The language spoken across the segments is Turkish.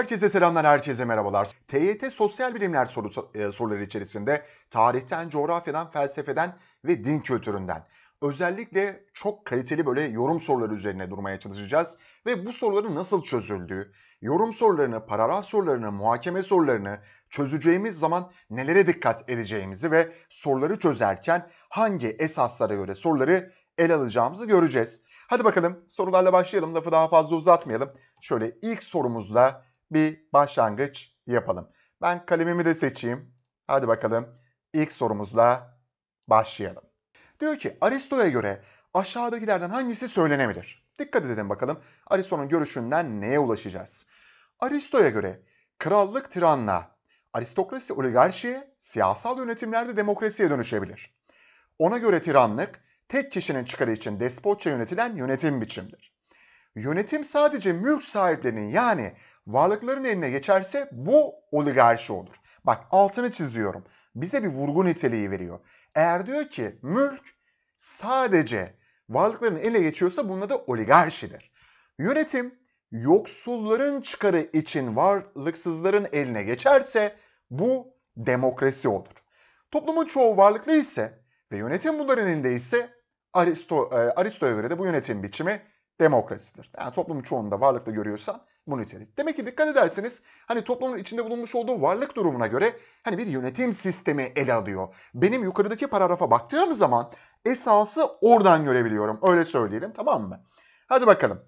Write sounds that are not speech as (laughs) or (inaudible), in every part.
Herkese selamlar, herkese merhabalar. TYT Sosyal Bilimler soru, e, soruları içerisinde tarihten, coğrafyadan, felsefeden ve din kültüründen özellikle çok kaliteli böyle yorum soruları üzerine durmaya çalışacağız ve bu soruların nasıl çözüldüğü, yorum sorularını, paragraf sorularını, muhakeme sorularını çözeceğimiz zaman nelere dikkat edeceğimizi ve soruları çözerken hangi esaslara göre soruları ele alacağımızı göreceğiz. Hadi bakalım sorularla başlayalım. Lafı daha fazla uzatmayalım. Şöyle ilk sorumuzla bir başlangıç yapalım. Ben kalemimi de seçeyim. Hadi bakalım ilk sorumuzla başlayalım. Diyor ki Aristo'ya göre aşağıdakilerden hangisi söylenebilir? Dikkat edin bakalım Aristo'nun görüşünden neye ulaşacağız? Aristo'ya göre krallık tiranla, aristokrasi oligarşiye, siyasal yönetimlerde demokrasiye dönüşebilir. Ona göre tiranlık tek kişinin çıkarı için despotça yönetilen yönetim biçimidir. Yönetim sadece mülk sahiplerinin yani varlıkların eline geçerse bu oligarşi olur. Bak altını çiziyorum. Bize bir vurgu niteliği veriyor. Eğer diyor ki mülk sadece varlıkların eline geçiyorsa bunda da oligarşidir. Yönetim yoksulların çıkarı için varlıksızların eline geçerse bu demokrasi olur. Toplumun çoğu varlıklı ise ve yönetim bunların elinde ise Aristo, e, Aristo'ya göre de bu yönetim biçimi demokrasidir. Yani toplumun da varlıklı görüyorsan bu nitelik. Demek ki dikkat ederseniz hani toplumun içinde bulunmuş olduğu varlık durumuna göre hani bir yönetim sistemi ele alıyor. Benim yukarıdaki paragrafa baktığım zaman esası oradan görebiliyorum. Öyle söyleyelim tamam mı? Hadi bakalım.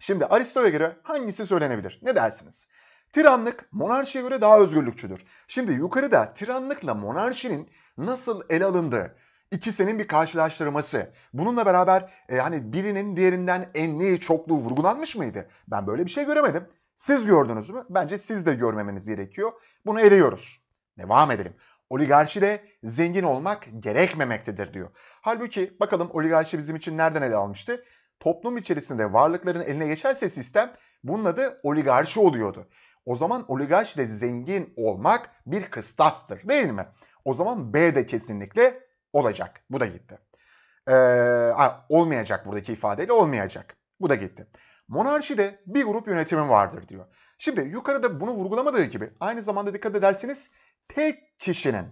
Şimdi Aristo'ya göre hangisi söylenebilir? Ne dersiniz? Tiranlık monarşiye göre daha özgürlükçüdür. Şimdi yukarıda tiranlıkla monarşinin nasıl ele alındığı, İkisinin bir karşılaştırması. Bununla beraber e, hani birinin diğerinden enliği çokluğu vurgulanmış mıydı? Ben böyle bir şey göremedim. Siz gördünüz mü? Bence siz de görmemeniz gerekiyor. Bunu eliyoruz. Devam edelim. de zengin olmak gerekmemektedir diyor. Halbuki bakalım oligarşi bizim için nereden ele almıştı? Toplum içerisinde varlıkların eline geçerse sistem bunun adı oligarşi oluyordu. O zaman de zengin olmak bir kıstastır değil mi? O zaman B de kesinlikle olacak. Bu da gitti. Ee, olmayacak buradaki ifadeyle olmayacak. Bu da gitti. Monarşide bir grup yönetimin vardır diyor. Şimdi yukarıda bunu vurgulamadığı gibi aynı zamanda dikkat ederseniz tek kişinin,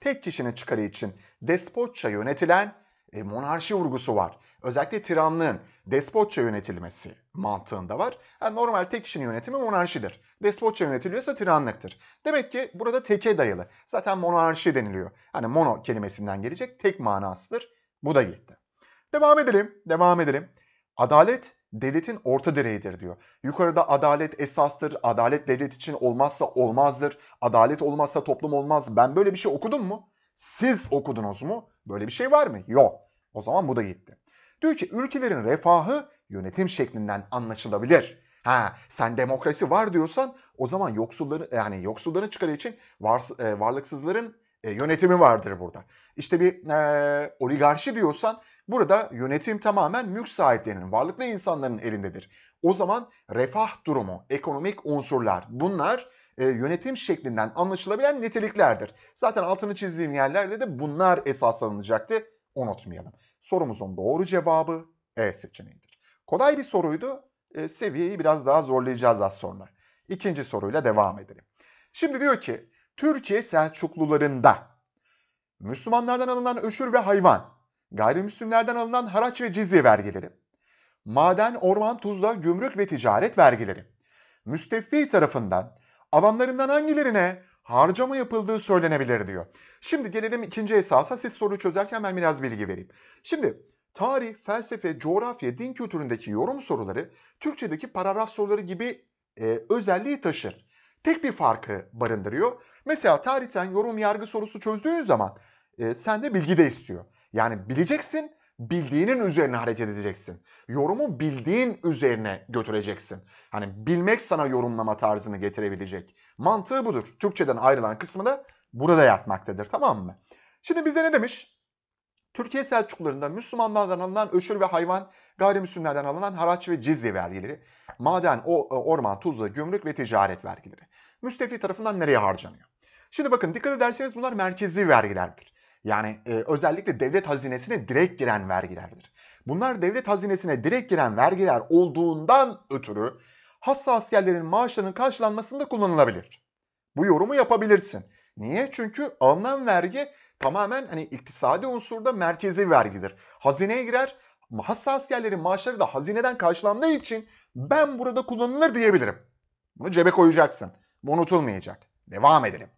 tek kişinin çıkarı için despotça yönetilen e, monarşi vurgusu var. Özellikle tiranlığın despotça yönetilmesi mantığında var. Yani normal tek kişinin yönetimi monarşidir. Despotça yönetiliyorsa tiranlıktır. Demek ki burada teke dayalı. Zaten monarşi deniliyor. Hani mono kelimesinden gelecek tek manasıdır. Bu da gitti. Devam edelim, devam edelim. Adalet devletin orta direğidir diyor. Yukarıda adalet esastır, adalet devlet için olmazsa olmazdır, adalet olmazsa toplum olmaz. Ben böyle bir şey okudum mu? Siz okudunuz mu? Böyle bir şey var mı? Yok. O zaman bu da gitti. Diyor ki ülkelerin refahı yönetim şeklinden anlaşılabilir. Ha, sen demokrasi var diyorsan o zaman yoksulların yani yoksulların çıkarı için var, e, varlıksızların e, yönetimi vardır burada. İşte bir e, oligarşi diyorsan burada yönetim tamamen mülk sahiplerinin, varlıklı insanların elindedir. O zaman refah durumu, ekonomik unsurlar bunlar e, yönetim şeklinden anlaşılabilen niteliklerdir. Zaten altını çizdiğim yerlerde de bunlar esas alınacaktı. Unutmayalım. Sorumuzun doğru cevabı E seçeneğidir. Kolay bir soruydu. E, seviyeyi biraz daha zorlayacağız az sonra. İkinci soruyla devam edelim. Şimdi diyor ki Türkiye Selçuklularında Müslümanlardan alınan öşür ve hayvan, gayrimüslimlerden alınan haraç ve cizye vergileri, maden, orman, tuzla, gümrük ve ticaret vergileri, müsteffi tarafından alanlarından hangilerine harcama yapıldığı söylenebilir diyor. Şimdi gelelim ikinci esasa. Siz soruyu çözerken ben biraz bilgi vereyim. Şimdi tarih, felsefe, coğrafya, din kültüründeki yorum soruları Türkçedeki paragraf soruları gibi e, özelliği taşır. Tek bir farkı barındırıyor. Mesela tarihten yorum yargı sorusu çözdüğün zaman e, de bilgi de istiyor. Yani bileceksin bildiğinin üzerine hareket edeceksin. Yorumu bildiğin üzerine götüreceksin. Hani bilmek sana yorumlama tarzını getirebilecek. Mantığı budur. Türkçeden ayrılan kısmı da burada yatmaktadır tamam mı? Şimdi bize ne demiş? Türkiye Selçuklularında Müslümanlardan alınan öşür ve hayvan, gayrimüslimlerden alınan haraç ve cizye vergileri, maden, o, e, orman, tuzla, gümrük ve ticaret vergileri. Müstefli tarafından nereye harcanıyor? Şimdi bakın dikkat ederseniz bunlar merkezi vergilerdir. Yani e, özellikle devlet hazinesine direkt giren vergilerdir. Bunlar devlet hazinesine direkt giren vergiler olduğundan ötürü hassa askerlerin maaşlarının karşılanmasında kullanılabilir. Bu yorumu yapabilirsin. Niye? Çünkü alınan vergi tamamen hani iktisadi unsurda merkezi vergidir. Hazineye girer. Hassa askerlerin maaşları da hazineden karşılandığı için ben burada kullanılır diyebilirim. Bunu cebe koyacaksın. Bu unutulmayacak. Devam edelim.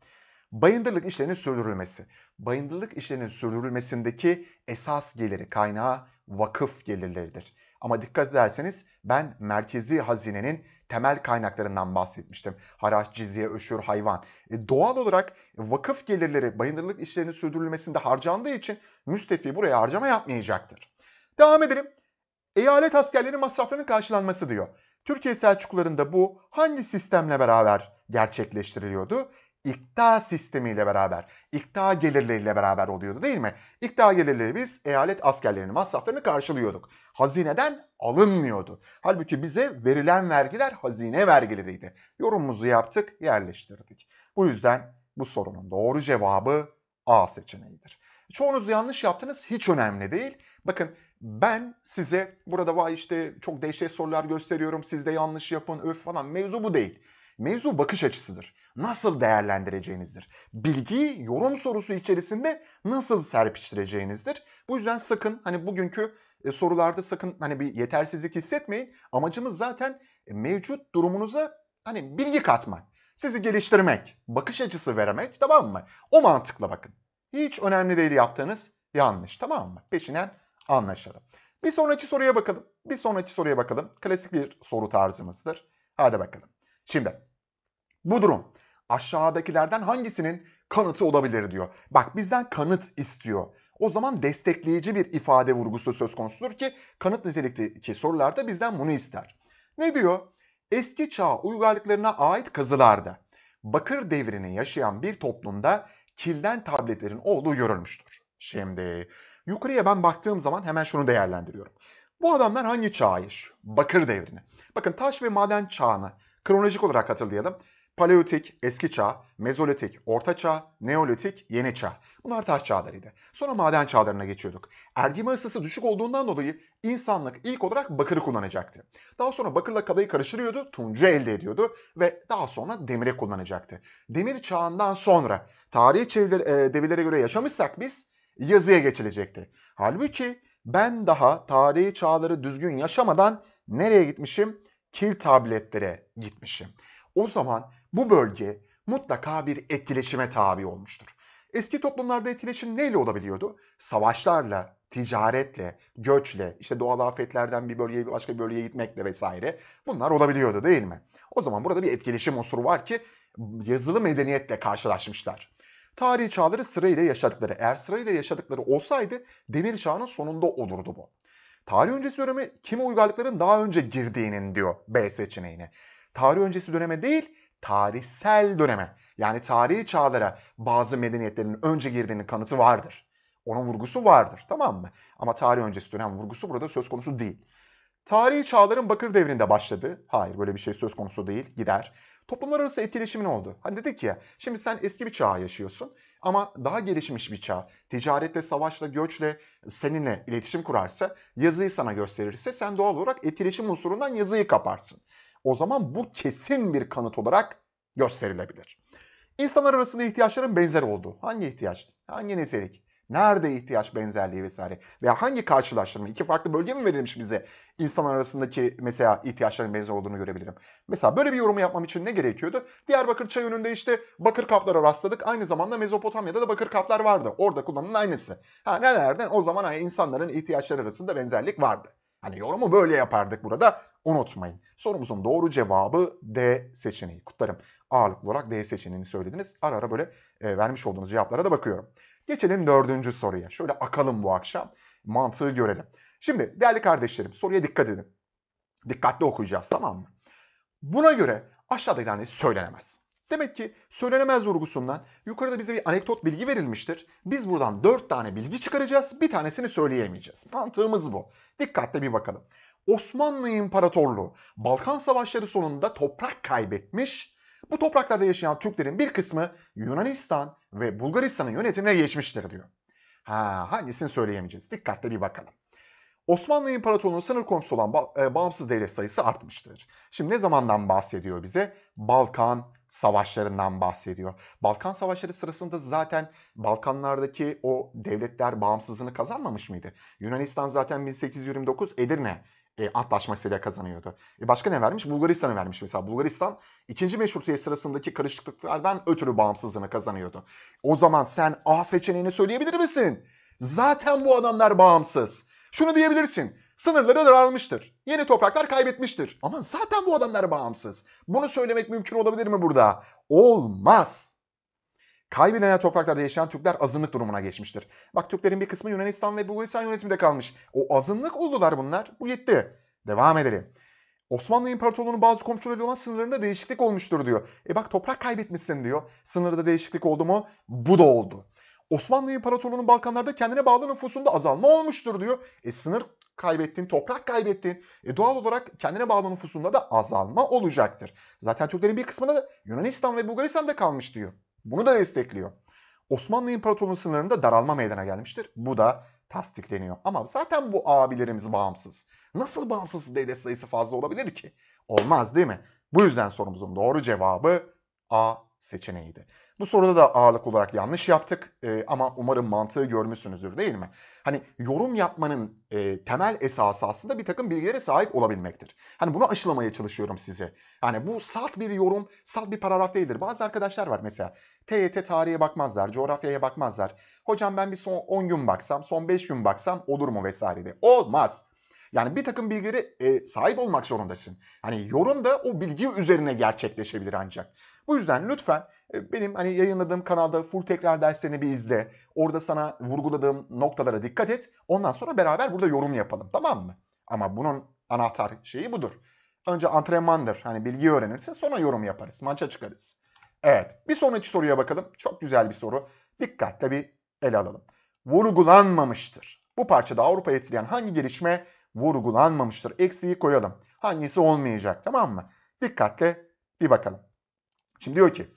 Bayındırlık işlerinin sürdürülmesi. Bayındırlık işlerinin sürdürülmesindeki esas geliri kaynağı vakıf gelirleridir. Ama dikkat ederseniz ben merkezi hazinenin temel kaynaklarından bahsetmiştim. Haraç, cizye, öşür, hayvan. E, doğal olarak vakıf gelirleri bayındırlık işlerinin sürdürülmesinde harcandığı için müstefi buraya harcama yapmayacaktır. Devam edelim. Eyalet askerlerinin masraflarının karşılanması diyor. Türkiye Selçuklularında bu hangi sistemle beraber gerçekleştiriliyordu? ikta sistemiyle beraber, ikta gelirleriyle beraber oluyordu değil mi? İkta gelirleri biz eyalet askerlerinin masraflarını karşılıyorduk. Hazineden alınmıyordu. Halbuki bize verilen vergiler hazine vergileriydi. Yorumumuzu yaptık, yerleştirdik. Bu yüzden bu sorunun doğru cevabı A seçeneğidir. Çoğunuz yanlış yaptınız, hiç önemli değil. Bakın ben size burada vay işte çok dehşet sorular gösteriyorum, siz de yanlış yapın öf falan mevzu bu değil. Mevzu bakış açısıdır nasıl değerlendireceğinizdir. Bilgiyi yorum sorusu içerisinde nasıl serpiştireceğinizdir. Bu yüzden sakın hani bugünkü e, sorularda sakın hani bir yetersizlik hissetmeyin. Amacımız zaten e, mevcut durumunuza hani bilgi katmak, sizi geliştirmek, bakış açısı vermek tamam mı? O mantıkla bakın. Hiç önemli değil yaptığınız yanlış tamam mı? Peşinen anlaşalım. Bir sonraki soruya bakalım. Bir sonraki soruya bakalım. Klasik bir soru tarzımızdır. Hadi bakalım. Şimdi bu durum aşağıdakilerden hangisinin kanıtı olabilir diyor. Bak bizden kanıt istiyor. O zaman destekleyici bir ifade vurgusu söz konusudur ki kanıt nitelikteki sorularda bizden bunu ister. Ne diyor? Eski çağ uygarlıklarına ait kazılarda bakır devrini yaşayan bir toplumda kilden tabletlerin olduğu görülmüştür. Şimdi yukarıya ben baktığım zaman hemen şunu değerlendiriyorum. Bu adamlar hangi çağa yaşıyor? Bakır devrini. Bakın taş ve maden çağını kronolojik olarak hatırlayalım. Paleolitik, eski çağ, mezolitik, orta çağ, neolitik, yeni çağ. Bunlar taş çağlarıydı. Sonra maden çağlarına geçiyorduk. Ergime ısısı düşük olduğundan dolayı insanlık ilk olarak bakırı kullanacaktı. Daha sonra bakırla kadayı karıştırıyordu, tuncu elde ediyordu ve daha sonra demire kullanacaktı. Demir çağından sonra tarih çevir, e, devirlere göre yaşamışsak biz yazıya geçilecekti. Halbuki ben daha tarihi çağları düzgün yaşamadan nereye gitmişim? Kil tabletlere gitmişim. O zaman bu bölge mutlaka bir etkileşime tabi olmuştur. Eski toplumlarda etkileşim neyle olabiliyordu? Savaşlarla, ticaretle, göçle, işte doğal afetlerden bir bölgeye başka bir bölgeye gitmekle vesaire bunlar olabiliyordu değil mi? O zaman burada bir etkileşim unsuru var ki yazılı medeniyetle karşılaşmışlar. Tarihi çağları sırayla yaşadıkları, eğer sırayla yaşadıkları olsaydı demir çağının sonunda olurdu bu. Tarih öncesi döneme kimi uygarlıkların daha önce girdiğinin diyor B seçeneğine. Tarih öncesi döneme değil, tarihsel döneme yani tarihi çağlara bazı medeniyetlerin önce girdiğinin kanıtı vardır. Onun vurgusu vardır tamam mı? Ama tarih öncesi dönem vurgusu burada söz konusu değil. Tarihi çağların Bakır Devri'nde başladı. Hayır böyle bir şey söz konusu değil gider. Toplumlar arası etkileşimin oldu. Hani dedik ya şimdi sen eski bir çağ yaşıyorsun ama daha gelişmiş bir çağ ticaretle, savaşla, göçle seninle iletişim kurarsa, yazıyı sana gösterirse sen doğal olarak etkileşim unsurundan yazıyı kaparsın o zaman bu kesin bir kanıt olarak gösterilebilir. İnsanlar arasında ihtiyaçların benzer olduğu. Hangi ihtiyaç? Hangi nitelik? Nerede ihtiyaç benzerliği vesaire? Veya hangi karşılaştırma? İki farklı bölge mi verilmiş bize? İnsanlar arasındaki mesela ihtiyaçların benzer olduğunu görebilirim. Mesela böyle bir yorumu yapmam için ne gerekiyordu? Diyarbakır çay önünde işte bakır kaplara rastladık. Aynı zamanda Mezopotamya'da da bakır kaplar vardı. Orada kullanılan aynısı. Ha nelerden? O zaman insanların ihtiyaçları arasında benzerlik vardı. Hani yorumu böyle yapardık burada unutmayın. Sorumuzun doğru cevabı D seçeneği. Kutlarım ağırlıklı olarak D seçeneğini söylediniz. Ara ara böyle e, vermiş olduğunuz cevaplara da bakıyorum. Geçelim dördüncü soruya. Şöyle akalım bu akşam. Mantığı görelim. Şimdi değerli kardeşlerim soruya dikkat edin. Dikkatli okuyacağız tamam mı? Buna göre aşağıdaki hani söylenemez. Demek ki söylenemez vurgusundan yukarıda bize bir anekdot bilgi verilmiştir. Biz buradan dört tane bilgi çıkaracağız. Bir tanesini söyleyemeyeceğiz. Mantığımız bu. Dikkatle bir bakalım. Osmanlı İmparatorluğu Balkan Savaşları sonunda toprak kaybetmiş. Bu topraklarda yaşayan Türklerin bir kısmı Yunanistan ve Bulgaristan'ın yönetimine geçmiştir diyor. Ha, hangisini söyleyemeyeceğiz. Dikkatle bir bakalım. Osmanlı İmparatorluğu'nun sınır komşusu olan e, bağımsız devlet sayısı artmıştır. Şimdi ne zamandan bahsediyor bize? Balkan savaşlarından bahsediyor. Balkan savaşları sırasında zaten Balkanlardaki o devletler bağımsızlığını kazanmamış mıydı? Yunanistan zaten 1829 Edirne e, antlaşmasıyla kazanıyordu. E başka ne vermiş? Bulgaristan'ı vermiş mesela. Bulgaristan ikinci meşrutiyet sırasındaki karışıklıklardan ötürü bağımsızlığını kazanıyordu. O zaman sen A seçeneğini söyleyebilir misin? Zaten bu adamlar bağımsız. Şunu diyebilirsin. Sınırları daralmıştır. Yeni topraklar kaybetmiştir. Ama zaten bu adamlar bağımsız. Bunu söylemek mümkün olabilir mi burada? Olmaz. Kaybedilen topraklarda yaşayan Türkler azınlık durumuna geçmiştir. Bak Türklerin bir kısmı Yunanistan ve Bulgaristan yönetiminde kalmış. O azınlık oldular bunlar. Bu yetti. Devam edelim. Osmanlı İmparatorluğu'nun bazı komşularıyla olan sınırlarında değişiklik olmuştur diyor. E bak toprak kaybetmişsin diyor. Sınırda değişiklik oldu mu? Bu da oldu. Osmanlı İmparatorluğu'nun Balkanlarda kendine bağlı nüfusunda azalma olmuştur diyor. E sınır kaybettin, toprak kaybettin. E doğal olarak kendine bağlı nüfusunda da azalma olacaktır. Zaten Türklerin bir kısmında da Yunanistan ve Bulgaristan'da kalmış diyor. Bunu da destekliyor. Osmanlı İmparatorluğu sınırlarında daralma meydana gelmiştir. Bu da tasdikleniyor. Ama zaten bu abilerimiz bağımsız. Nasıl bağımsız devlet sayısı fazla olabilir ki? Olmaz değil mi? Bu yüzden sorumuzun doğru cevabı A seçeneğiydi. Bu soruda da ağırlık olarak yanlış yaptık e, ama umarım mantığı görmüşsünüzdür değil mi? Hani yorum yapmanın e, temel esası aslında bir takım bilgilere sahip olabilmektir. Hani bunu aşılamaya çalışıyorum size. Yani bu salt bir yorum, salt bir paragraf değildir. Bazı arkadaşlar var mesela TYT tarihe bakmazlar, coğrafyaya bakmazlar. Hocam ben bir son 10 gün baksam, son 5 gün baksam olur mu vesaire de. Olmaz. Yani bir takım bilgileri e, sahip olmak zorundasın. Hani yorum da o bilgi üzerine gerçekleşebilir ancak. Bu yüzden lütfen e, benim hani yayınladığım kanalda full tekrar derslerini bir izle. Orada sana vurguladığım noktalara dikkat et. Ondan sonra beraber burada yorum yapalım tamam mı? Ama bunun anahtar şeyi budur. Önce antrenmandır. Hani bilgi öğrenirsin sonra yorum yaparız. Maça çıkarız. Evet. Bir sonraki soruya bakalım. Çok güzel bir soru. Dikkatle bir ele alalım. Vurgulanmamıştır. Bu parçada Avrupa'yı etkileyen hangi gelişme vurgulanmamıştır? Eksiği koyalım. Hangisi olmayacak tamam mı? Dikkatle bir bakalım. Şimdi diyor ki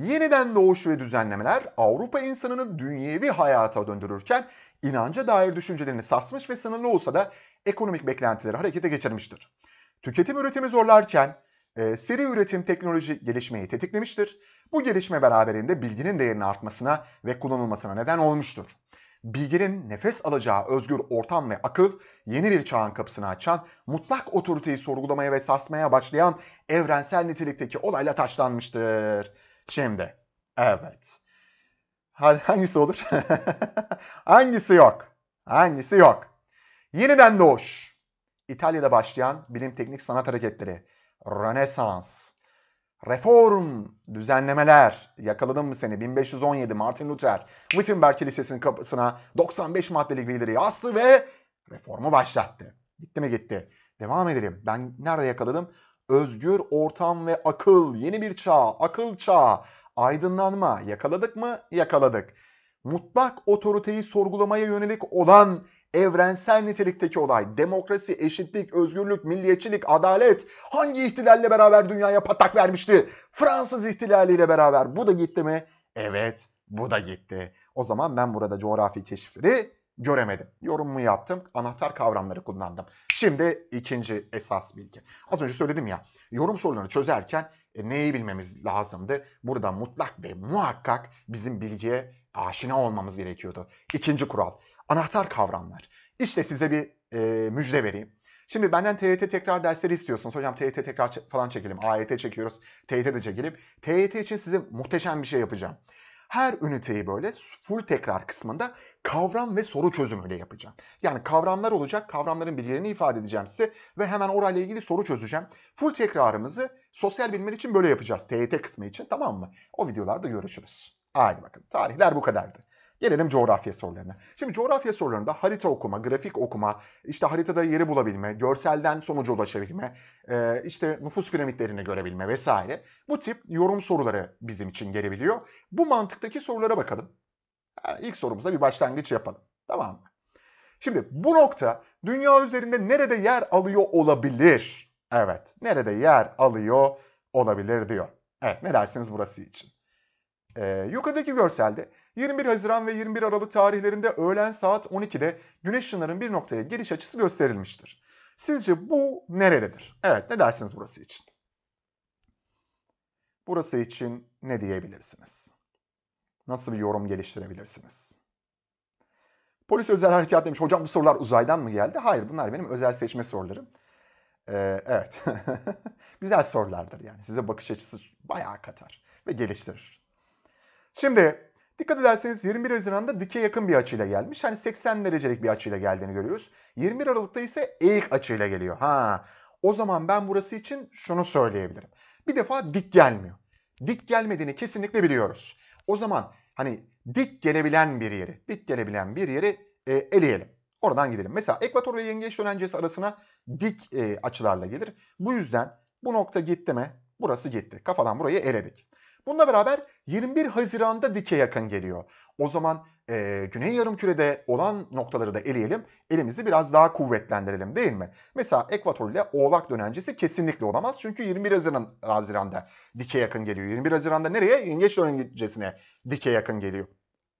Yeniden doğuş ve düzenlemeler Avrupa insanını dünyevi hayata döndürürken inanca dair düşüncelerini sarsmış ve sınırlı olsa da ekonomik beklentileri harekete geçirmiştir. Tüketim üretimi zorlarken e, seri üretim teknoloji gelişmeyi tetiklemiştir. Bu gelişme beraberinde bilginin değerinin artmasına ve kullanılmasına neden olmuştur. Bilginin nefes alacağı özgür ortam ve akıl yeni bir çağın kapısını açan, mutlak otoriteyi sorgulamaya ve sarsmaya başlayan evrensel nitelikteki olayla taşlanmıştır. Şimdi evet. Hangisi olur? (laughs) Hangisi yok? Hangisi yok? Yeniden doğuş. İtalya'da başlayan bilim teknik sanat hareketleri. Rönesans. Reform, düzenlemeler. Yakaladım mı seni? 1517 Martin Luther, Wittenberg Kilisesi'nin kapısına 95 maddelik bildiriyi astı ve reformu başlattı. Gitti mi gitti. Devam edelim. Ben nerede yakaladım? özgür ortam ve akıl, yeni bir çağ, akıl çağı, aydınlanma yakaladık mı? Yakaladık. Mutlak otoriteyi sorgulamaya yönelik olan evrensel nitelikteki olay, demokrasi, eşitlik, özgürlük, milliyetçilik, adalet hangi ihtilalle beraber dünyaya patak vermişti? Fransız ihtilaliyle beraber. Bu da gitti mi? Evet, bu da gitti. O zaman ben burada coğrafi keşifleri göremedim. yorum mu yaptım, anahtar kavramları kullandım. Şimdi ikinci esas bilgi. Az önce söyledim ya, yorum sorularını çözerken e, neyi bilmemiz lazımdı? Burada mutlak ve muhakkak bizim bilgiye aşina olmamız gerekiyordu. İkinci kural, anahtar kavramlar. İşte size bir e, müjde vereyim. Şimdi benden TYT tekrar dersleri istiyorsunuz. Hocam TYT tekrar falan çekelim. AYT çekiyoruz. TYT de çekelim. TYT için size muhteşem bir şey yapacağım. Her üniteyi böyle full tekrar kısmında kavram ve soru çözümüyle yapacağım. Yani kavramlar olacak, kavramların bilgilerini ifade edeceğim size ve hemen orayla ilgili soru çözeceğim. Full tekrarımızı sosyal bilimler için böyle yapacağız. TYT kısmı için tamam mı? O videolarda görüşürüz. Haydi bakın tarihler bu kadardı. Gelelim coğrafya sorularına. Şimdi coğrafya sorularında harita okuma, grafik okuma, işte haritada yeri bulabilme, görselden sonuca ulaşabilme, e, işte nüfus piramitlerini görebilme vesaire. Bu tip yorum soruları bizim için gelebiliyor. Bu mantıktaki sorulara bakalım. İlk ilk sorumuzda bir başlangıç yapalım. Tamam mı? Şimdi bu nokta dünya üzerinde nerede yer alıyor olabilir? Evet, nerede yer alıyor olabilir diyor. Evet, ne dersiniz burası için? Ee, yukarıdaki görselde 21 Haziran ve 21 Aralık tarihlerinde öğlen saat 12'de güneş ışınlarının bir noktaya geliş açısı gösterilmiştir. Sizce bu nerededir? Evet ne dersiniz burası için? Burası için ne diyebilirsiniz? Nasıl bir yorum geliştirebilirsiniz? Polis özel harekat demiş. Hocam bu sorular uzaydan mı geldi? Hayır bunlar benim özel seçme sorularım. Ee, evet. (laughs) Güzel sorulardır yani. Size bakış açısı bayağı katar ve geliştirir. Şimdi Dikkat ederseniz 21 Haziran'da dike yakın bir açıyla gelmiş. Hani 80 derecelik bir açıyla geldiğini görüyoruz. 21 Aralık'ta ise eğik açıyla geliyor. Ha. O zaman ben burası için şunu söyleyebilirim. Bir defa dik gelmiyor. Dik gelmediğini kesinlikle biliyoruz. O zaman hani dik gelebilen bir yeri, dik gelebilen bir yeri e, eleyelim. Oradan gidelim. Mesela ekvator ve yengeç dönencesi arasına dik e, açılarla gelir. Bu yüzden bu nokta gitti mi? Burası gitti. Kafadan burayı eledik. Bununla beraber 21 Haziran'da dike yakın geliyor. O zaman e, Güney Yarımküre'de olan noktaları da eleyelim. Elimizi biraz daha kuvvetlendirelim değil mi? Mesela Ekvator ile Oğlak dönencesi kesinlikle olamaz. Çünkü 21 Haziran, Haziran'da dike yakın geliyor. 21 Haziran'da nereye? Yengeç dönencesine dike yakın geliyor.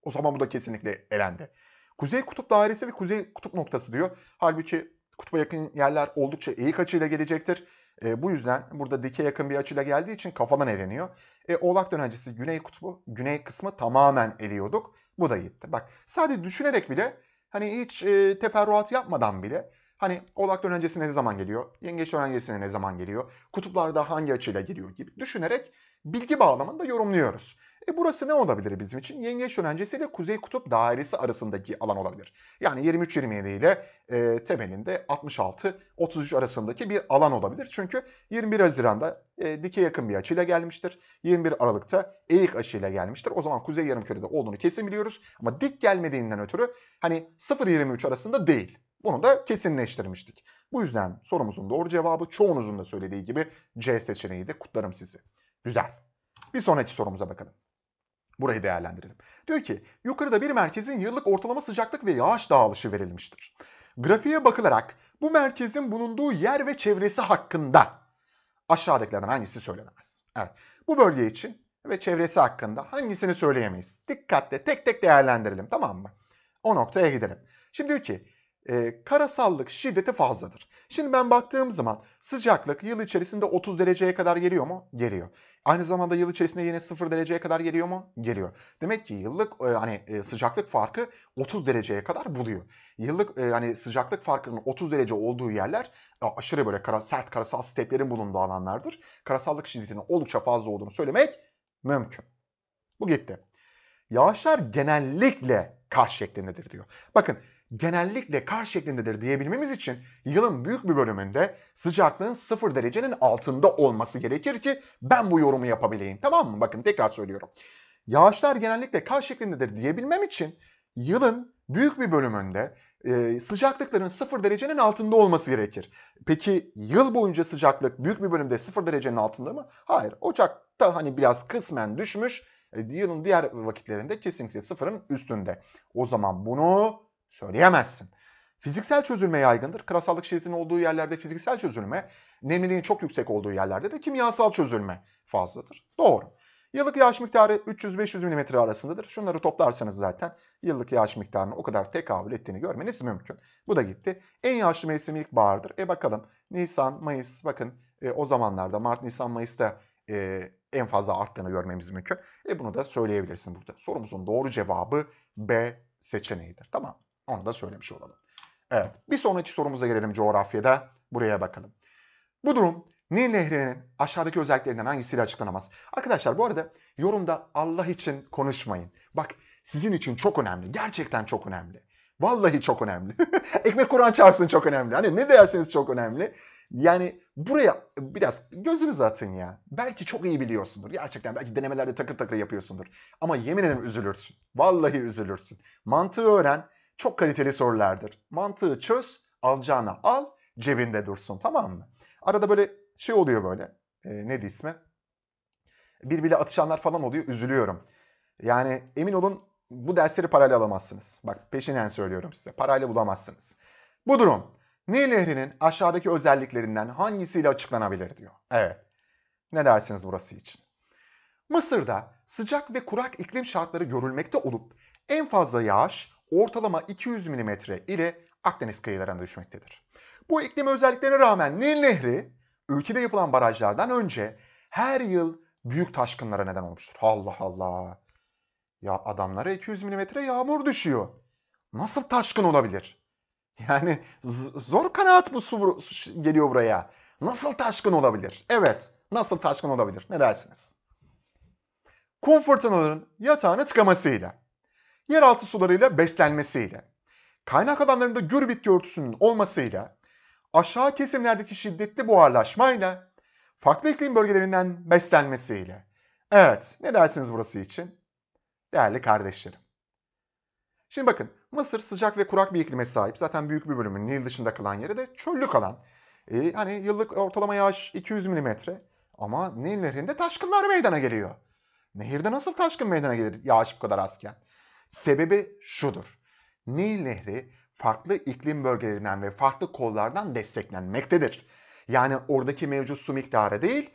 O zaman bu da kesinlikle elendi. Kuzey kutup dairesi ve kuzey kutup noktası diyor. Halbuki kutuba yakın yerler oldukça eğik açıyla gelecektir. E, bu yüzden burada dike yakın bir açıyla geldiği için kafadan eleniyor. E, Oğlak dönencesi güney kutbu, güney kısmı tamamen eriyorduk. Bu da gitti. Bak sadece düşünerek bile hani hiç e, teferruat yapmadan bile hani Oğlak dönencesi ne zaman geliyor? Yengeç dönencesi ne zaman geliyor? Kutuplarda hangi açıyla geliyor gibi düşünerek bilgi bağlamında yorumluyoruz. E burası ne olabilir bizim için? Yengeç dönencesi ile Kuzey Kutup dairesi arasındaki alan olabilir. Yani 23-27 ile e, temelinde 66-33 arasındaki bir alan olabilir. Çünkü 21 Haziran'da e, dike yakın bir açıyla gelmiştir. 21 Aralık'ta eğik açıyla gelmiştir. O zaman Kuzey Yarımküre'de olduğunu kesin biliyoruz. Ama dik gelmediğinden ötürü hani 0-23 arasında değil. Bunu da kesinleştirmiştik. Bu yüzden sorumuzun doğru cevabı çoğunuzun da söylediği gibi C seçeneğiydi. Kutlarım sizi. Güzel. Bir sonraki sorumuza bakalım. Burayı değerlendirelim. Diyor ki yukarıda bir merkezin yıllık ortalama sıcaklık ve yağış dağılışı verilmiştir. Grafiğe bakılarak bu merkezin bulunduğu yer ve çevresi hakkında aşağıdakilerden hangisi söylenemez? Evet. Bu bölge için ve çevresi hakkında hangisini söyleyemeyiz? Dikkatle tek tek değerlendirelim tamam mı? O noktaya gidelim. Şimdi diyor ki e, karasallık şiddeti fazladır. Şimdi ben baktığım zaman sıcaklık yıl içerisinde 30 dereceye kadar geliyor mu? Geliyor. Aynı zamanda yıl içerisinde yine 0 dereceye kadar geliyor mu? Geliyor. Demek ki yıllık e, hani e, sıcaklık farkı 30 dereceye kadar buluyor. Yıllık e, hani sıcaklık farkının 30 derece olduğu yerler aşırı böyle kara, sert karasal steplerin bulunduğu alanlardır. Karasallık şiddetinin oldukça fazla olduğunu söylemek mümkün. Bu gitti. Yağışlar genellikle kar şeklindedir diyor. Bakın genellikle kar şeklindedir diyebilmemiz için yılın büyük bir bölümünde sıcaklığın 0 derecenin altında olması gerekir ki ben bu yorumu yapabileyim. Tamam mı? Bakın tekrar söylüyorum. Yağışlar genellikle kar şeklindedir diyebilmem için yılın büyük bir bölümünde e, sıcaklıkların 0 derecenin altında olması gerekir. Peki yıl boyunca sıcaklık büyük bir bölümde 0 derecenin altında mı? Hayır. Ocak'ta hani biraz kısmen düşmüş. E, yılın diğer vakitlerinde kesinlikle sıfırın üstünde. O zaman bunu söyleyemezsin. Fiziksel çözülme yaygındır. Karasallık şiddetinin olduğu yerlerde fiziksel çözülme, nemliliğin çok yüksek olduğu yerlerde de kimyasal çözülme fazladır. Doğru. Yıllık yağış miktarı 300-500 mm arasındadır. Şunları toplarsanız zaten yıllık yağış miktarının o kadar tekabül ettiğini görmeniz mümkün. Bu da gitti. En yağışlı mevsim ilkbahardır. E bakalım Nisan, Mayıs bakın e, o zamanlarda Mart, Nisan, Mayıs'ta e, en fazla arttığını görmemiz mümkün. E bunu da söyleyebilirsin burada. Sorumuzun doğru cevabı B seçeneğidir. Tamam onu da söylemiş olalım. Evet. Bir sonraki sorumuza gelelim coğrafyada. Buraya bakalım. Bu durum Nil Nehri'nin aşağıdaki özelliklerinden hangisiyle açıklanamaz? Arkadaşlar bu arada yorumda Allah için konuşmayın. Bak sizin için çok önemli. Gerçekten çok önemli. Vallahi çok önemli. (laughs) Ekmek Kur'an çarpsın çok önemli. Hani ne derseniz çok önemli. Yani buraya biraz gözünüzü atın ya. Belki çok iyi biliyorsundur. Gerçekten belki denemelerde takır takır yapıyorsundur. Ama yemin ederim üzülürsün. Vallahi üzülürsün. Mantığı öğren. Çok kaliteli sorulardır. Mantığı çöz, alacağını al, cebinde dursun tamam mı? Arada böyle şey oluyor böyle. E, ee, ne ismi? Birbiriyle atışanlar falan oluyor. Üzülüyorum. Yani emin olun bu dersleri parayla alamazsınız. Bak peşinen söylüyorum size. Parayla bulamazsınız. Bu durum Nil Nehri'nin aşağıdaki özelliklerinden hangisiyle açıklanabilir diyor. Evet. Ne dersiniz burası için? Mısır'da sıcak ve kurak iklim şartları görülmekte olup en fazla yağış ortalama 200 mm ile Akdeniz kıyılarına düşmektedir. Bu iklim özelliklerine rağmen Nil Nehri ülkede yapılan barajlardan önce her yıl büyük taşkınlara neden olmuştur. Allah Allah. Ya adamlara 200 mm yağmur düşüyor. Nasıl taşkın olabilir? Yani zor kanaat bu su geliyor buraya. Nasıl taşkın olabilir? Evet, nasıl taşkın olabilir? Ne dersiniz? Kum fırtınaların yatağını tıkamasıyla yeraltı sularıyla beslenmesiyle, kaynak alanlarında gür bitki örtüsünün olmasıyla, aşağı kesimlerdeki şiddetli buharlaşmayla, farklı iklim bölgelerinden beslenmesiyle. Evet, ne dersiniz burası için? Değerli kardeşlerim. Şimdi bakın, Mısır sıcak ve kurak bir iklime sahip. Zaten büyük bir bölümünün Nil dışında kalan yeri de çöllük alan. Ee, hani yıllık ortalama yağış 200 mm. Ama Nil nehrinde taşkınlar meydana geliyor. Nehirde nasıl taşkın meydana gelir yağış bu kadar azken? Sebebi şudur. Nil Nehri farklı iklim bölgelerinden ve farklı kollardan desteklenmektedir. Yani oradaki mevcut su miktarı değil,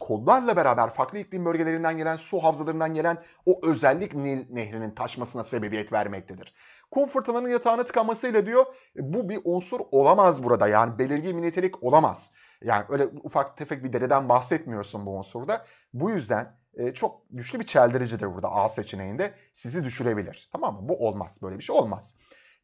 kollarla beraber farklı iklim bölgelerinden gelen su havzalarından gelen o özellik Nil Nehri'nin taşmasına sebebiyet vermektedir. Kum fırtınanın yatağına tıkanmasıyla diyor bu bir unsur olamaz burada yani belirgin bir nitelik olamaz. Yani öyle ufak tefek bir dereden bahsetmiyorsun bu unsurda. Bu yüzden e, çok güçlü bir çeldiricidir burada A seçeneğinde. Sizi düşürebilir. Tamam mı? Bu olmaz. Böyle bir şey olmaz.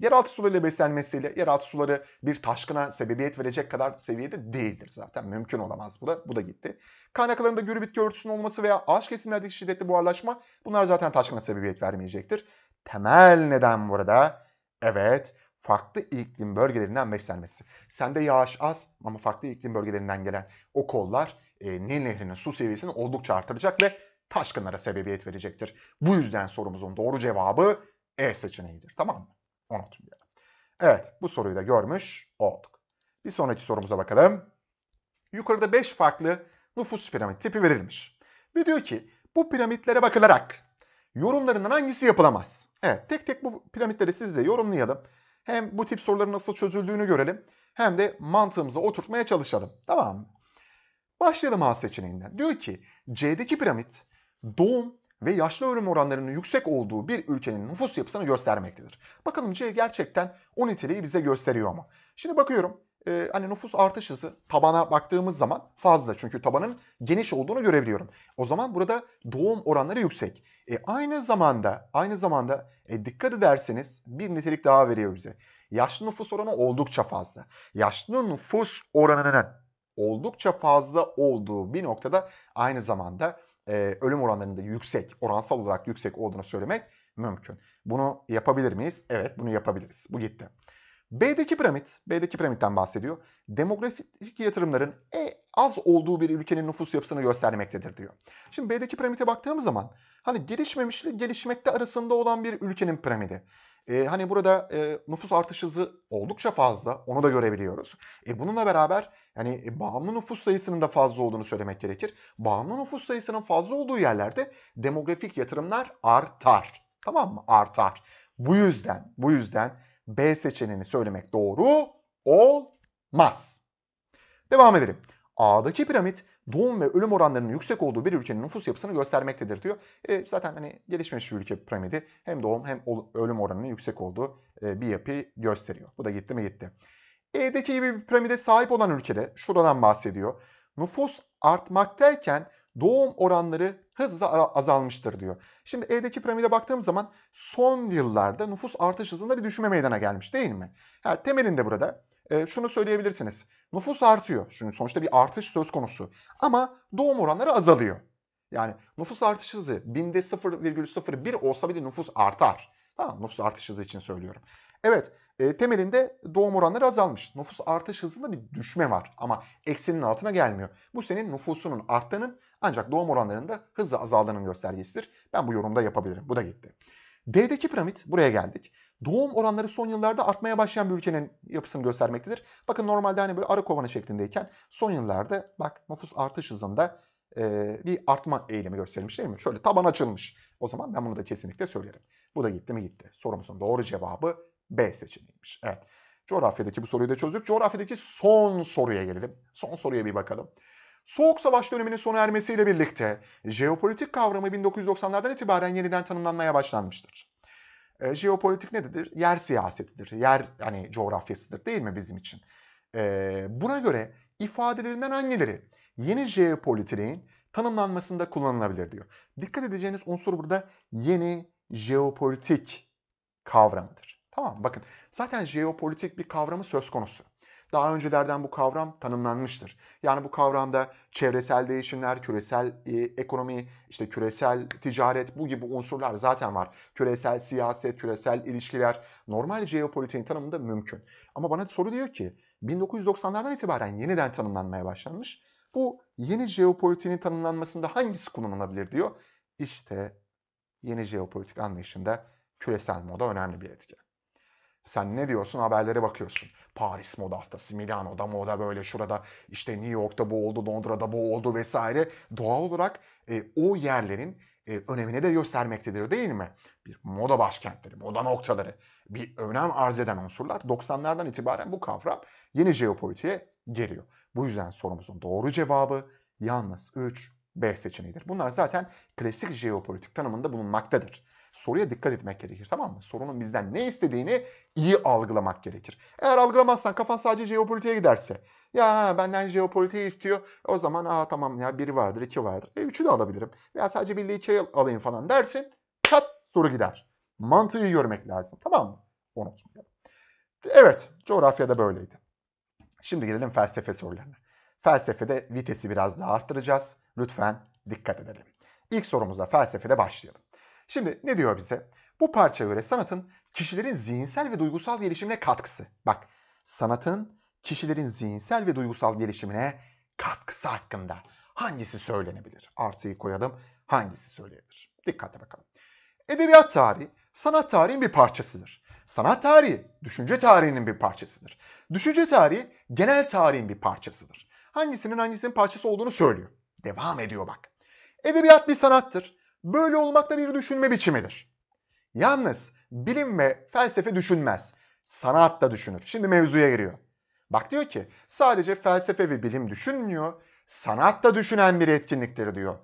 Yeraltı sularıyla beslenmesiyle yeraltı suları bir taşkına sebebiyet verecek kadar seviyede değildir zaten. Mümkün olamaz bu da. Bu da gitti. Kaynaklarında gürü bitki örtüsünün olması veya ağaç kesimlerdeki şiddetli buharlaşma bunlar zaten taşkına sebebiyet vermeyecektir. Temel neden burada evet farklı iklim bölgelerinden beslenmesi. Sende yağış az ama farklı iklim bölgelerinden gelen o kollar e, Nil Nehri'nin su seviyesini oldukça artıracak ve taşkınlara sebebiyet verecektir. Bu yüzden sorumuzun doğru cevabı E seçeneğidir. Tamam mı? unutmayalım. Evet bu soruyu da görmüş olduk. Bir sonraki sorumuza bakalım. Yukarıda 5 farklı nüfus piramit tipi verilmiş. Ve diyor ki bu piramitlere bakılarak yorumlarından hangisi yapılamaz? Evet tek tek bu piramitleri siz de yorumlayalım. Hem bu tip soruların nasıl çözüldüğünü görelim hem de mantığımızı oturtmaya çalışalım. Tamam mı? Başlayalım A seçeneğinden. Diyor ki C'deki piramit doğum ve yaşlı ölüm oranlarının yüksek olduğu bir ülkenin nüfus yapısını göstermektedir. Bakalım C gerçekten o niteliği bize gösteriyor mu? Şimdi bakıyorum e, hani nüfus artış hızı tabana baktığımız zaman fazla. Çünkü tabanın geniş olduğunu görebiliyorum. O zaman burada doğum oranları yüksek. E, aynı zamanda aynı zamanda e, dikkat ederseniz bir nitelik daha veriyor bize. Yaşlı nüfus oranı oldukça fazla. Yaşlı nüfus oranının oldukça fazla olduğu bir noktada aynı zamanda e, ölüm oranlarında yüksek, oransal olarak yüksek olduğunu söylemek mümkün. Bunu yapabilir miyiz? Evet bunu yapabiliriz. Bu gitti. B'deki piramit, B'deki piramitten bahsediyor. Demografik yatırımların e, az olduğu bir ülkenin nüfus yapısını göstermektedir diyor. Şimdi B'deki piramite baktığımız zaman hani gelişmemişle gelişmekte arasında olan bir ülkenin piramidi. E, hani burada e, nüfus artış hızı oldukça fazla. Onu da görebiliyoruz. E, bununla beraber yani e, bağımlı nüfus sayısının da fazla olduğunu söylemek gerekir. Bağımlı nüfus sayısının fazla olduğu yerlerde demografik yatırımlar artar. Tamam mı? Artar. Bu yüzden, bu yüzden B seçeneğini söylemek doğru olmaz. Devam edelim. A'daki piramit doğum ve ölüm oranlarının yüksek olduğu bir ülkenin nüfus yapısını göstermektedir diyor. E, zaten hani gelişmiş bir ülke piramidi hem doğum hem ölüm oranının yüksek olduğu e, bir yapı gösteriyor. Bu da gitti mi gitti. Evdeki gibi bir piramide sahip olan ülkede şuradan bahsediyor. Nüfus artmaktayken doğum oranları hızla azalmıştır diyor. Şimdi evdeki piramide baktığım zaman son yıllarda nüfus artış hızında bir düşme meydana gelmiş değil mi? Ha, temelinde burada e, şunu söyleyebilirsiniz. Nüfus artıyor. Çünkü sonuçta bir artış söz konusu. Ama doğum oranları azalıyor. Yani nüfus artış hızı binde 0,01 olsa bile nüfus artar. Tamam nüfus artış hızı için söylüyorum. Evet e, temelinde doğum oranları azalmış. Nüfus artış hızında bir düşme var ama eksinin altına gelmiyor. Bu senin nüfusunun arttığının ancak doğum oranlarında hızla azaldığının göstergesidir. Ben bu yorumda yapabilirim. Bu da gitti. D'deki piramit buraya geldik doğum oranları son yıllarda artmaya başlayan bir ülkenin yapısını göstermektedir. Bakın normalde hani böyle arı kovanı şeklindeyken son yıllarda bak nüfus artış hızında e, bir artma eğilimi göstermiş değil mi? Şöyle taban açılmış. O zaman ben bunu da kesinlikle söylerim. Bu da gitti mi gitti. Sorumuzun doğru cevabı B seçeneğiymiş. Evet. Coğrafyadaki bu soruyu da çözdük. Coğrafyadaki son soruya gelelim. Son soruya bir bakalım. Soğuk Savaş döneminin sona ermesiyle birlikte jeopolitik kavramı 1990'lardan itibaren yeniden tanımlanmaya başlanmıştır. E, jeopolitik nedir? Yer siyasetidir. Yer hani coğrafyasıdır değil mi bizim için? E, buna göre ifadelerinden hangileri yeni jeopolitiğin tanımlanmasında kullanılabilir diyor. Dikkat edeceğiniz unsur burada yeni jeopolitik kavramıdır. Tamam bakın zaten jeopolitik bir kavramı söz konusu. Daha öncelerden bu kavram tanımlanmıştır. Yani bu kavramda çevresel değişimler, küresel e, ekonomi, işte küresel ticaret bu gibi unsurlar zaten var. Küresel siyaset, küresel ilişkiler normal jeopolitiğin tanımında mümkün. Ama bana soru diyor ki 1990'lardan itibaren yeniden tanımlanmaya başlanmış. Bu yeni jeopolitiğin tanımlanmasında hangisi kullanılabilir diyor. İşte yeni jeopolitik anlayışında küresel moda önemli bir etken. Sen ne diyorsun? Haberlere bakıyorsun. Paris moda haftası, Milano'da moda böyle şurada işte New York'ta bu oldu, Londra'da bu oldu vesaire. Doğal olarak e, o yerlerin e, önemine de göstermektedir değil mi? Bir moda başkentleri, moda noktaları bir önem arz eden unsurlar 90'lardan itibaren bu kavram yeni jeopolitiğe geliyor. Bu yüzden sorumuzun doğru cevabı yalnız 3 B seçeneğidir. Bunlar zaten klasik jeopolitik tanımında bulunmaktadır soruya dikkat etmek gerekir tamam mı? Sorunun bizden ne istediğini iyi algılamak gerekir. Eğer algılamazsan kafan sadece jeopolitiğe giderse ya benden jeopolitiği istiyor o zaman aa tamam ya biri vardır iki vardır e üçü de alabilirim veya sadece bildiği iki alayım falan dersin çat soru gider. Mantığı görmek lazım tamam mı? Onu unutmayalım. Evet coğrafyada böyleydi. Şimdi gelelim felsefe sorularına. Felsefede vitesi biraz daha arttıracağız. Lütfen dikkat edelim. İlk sorumuzla felsefede başlayalım. Şimdi ne diyor bize? Bu parça göre sanatın kişilerin zihinsel ve duygusal gelişimine katkısı. Bak sanatın kişilerin zihinsel ve duygusal gelişimine katkısı hakkında hangisi söylenebilir? Artıyı koyalım hangisi söylenebilir? Dikkatle bakalım. Edebiyat tarihi sanat tarihin bir parçasıdır. Sanat tarihi düşünce tarihinin bir parçasıdır. Düşünce tarihi genel tarihin bir parçasıdır. Hangisinin hangisinin parçası olduğunu söylüyor. Devam ediyor bak. Edebiyat bir sanattır. Böyle olmak da bir düşünme biçimidir. Yalnız bilim ve felsefe düşünmez. Sanat da düşünür. Şimdi mevzuya giriyor. Bak diyor ki sadece felsefe ve bilim düşünmüyor. Sanat da düşünen bir etkinliktir diyor.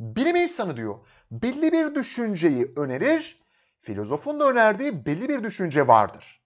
Bilim insanı diyor belli bir düşünceyi önerir. Filozofun da önerdiği belli bir düşünce vardır.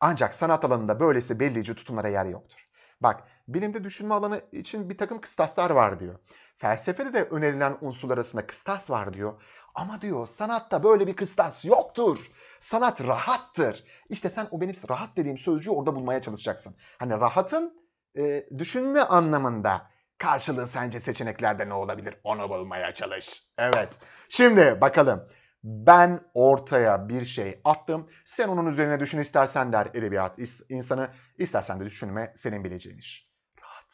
Ancak sanat alanında böylesi bellici tutumlara yer yoktur. Bak bilimde düşünme alanı için bir takım kıstaslar var diyor. Felsefede de önerilen unsurlar arasında kıstas var diyor. Ama diyor sanatta böyle bir kıstas yoktur. Sanat rahattır. İşte sen o benim rahat dediğim sözcüğü orada bulmaya çalışacaksın. Hani rahatın e, düşünme anlamında karşılığı sence seçeneklerde ne olabilir? Onu bulmaya çalış. Evet. Şimdi bakalım. Ben ortaya bir şey attım. Sen onun üzerine düşün istersen der edebiyat insanı. istersen de düşünme senin bileceğin iş. Rahat,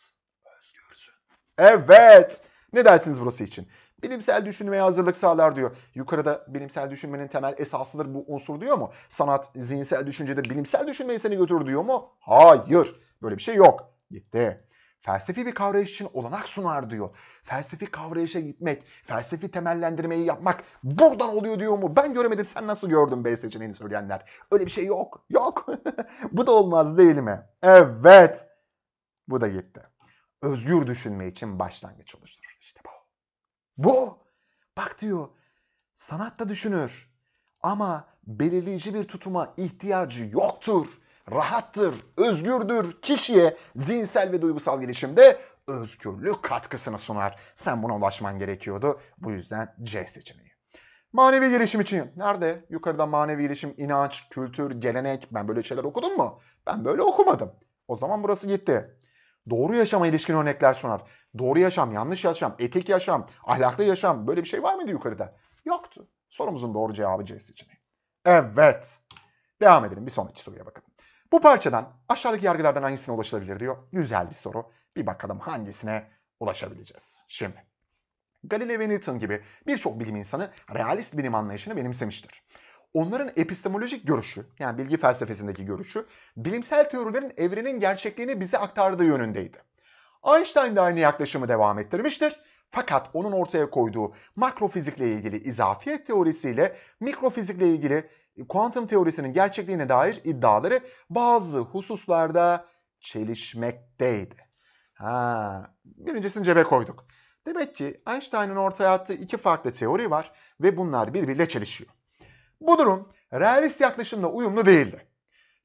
özgürsün. Evet. Ne dersiniz burası için? Bilimsel düşünmeye hazırlık sağlar diyor. Yukarıda bilimsel düşünmenin temel esasıdır bu unsur diyor mu? Sanat, zihinsel düşüncede bilimsel düşünmeyi seni götürür diyor mu? Hayır. Böyle bir şey yok. Gitti felsefi bir kavrayış için olanak sunar diyor. Felsefi kavrayışa gitmek, felsefi temellendirmeyi yapmak buradan oluyor diyor mu? Ben göremedim sen nasıl gördün B seçeneğini söyleyenler. Öyle bir şey yok. Yok. (laughs) Bu da olmaz değil mi? Evet. Bu da gitti özgür düşünme için başlangıç oluşturur. İşte bu. Bu. Bak diyor sanat da düşünür ama belirleyici bir tutuma ihtiyacı yoktur. Rahattır, özgürdür. Kişiye zihinsel ve duygusal gelişimde özgürlük katkısını sunar. Sen buna ulaşman gerekiyordu. Bu yüzden C seçeneği. Manevi gelişim için nerede? Yukarıda manevi gelişim, inanç, kültür, gelenek. Ben böyle şeyler okudum mu? Ben böyle okumadım. O zaman burası gitti. Doğru yaşama ilişkin örnekler sunar. Doğru yaşam, yanlış yaşam, etik yaşam, ahlaklı yaşam böyle bir şey var mıydı yukarıda? Yoktu. Sorumuzun doğru cevabı C seçeneği. Evet. Devam edelim bir sonraki soruya bakalım. Bu parçadan aşağıdaki yargılardan hangisine ulaşılabilir diyor. Güzel bir soru. Bir bakalım hangisine ulaşabileceğiz. Şimdi Galileo ve Newton gibi birçok bilim insanı realist bilim anlayışını benimsemiştir onların epistemolojik görüşü, yani bilgi felsefesindeki görüşü, bilimsel teorilerin evrenin gerçekliğini bize aktardığı yönündeydi. Einstein de aynı yaklaşımı devam ettirmiştir. Fakat onun ortaya koyduğu makrofizikle ilgili izafiyet teorisiyle mikrofizikle ilgili kuantum teorisinin gerçekliğine dair iddiaları bazı hususlarda çelişmekteydi. Ha, birincisini cebe koyduk. Demek ki Einstein'ın ortaya attığı iki farklı teori var ve bunlar birbiriyle çelişiyor. Bu durum realist yaklaşımla uyumlu değildi.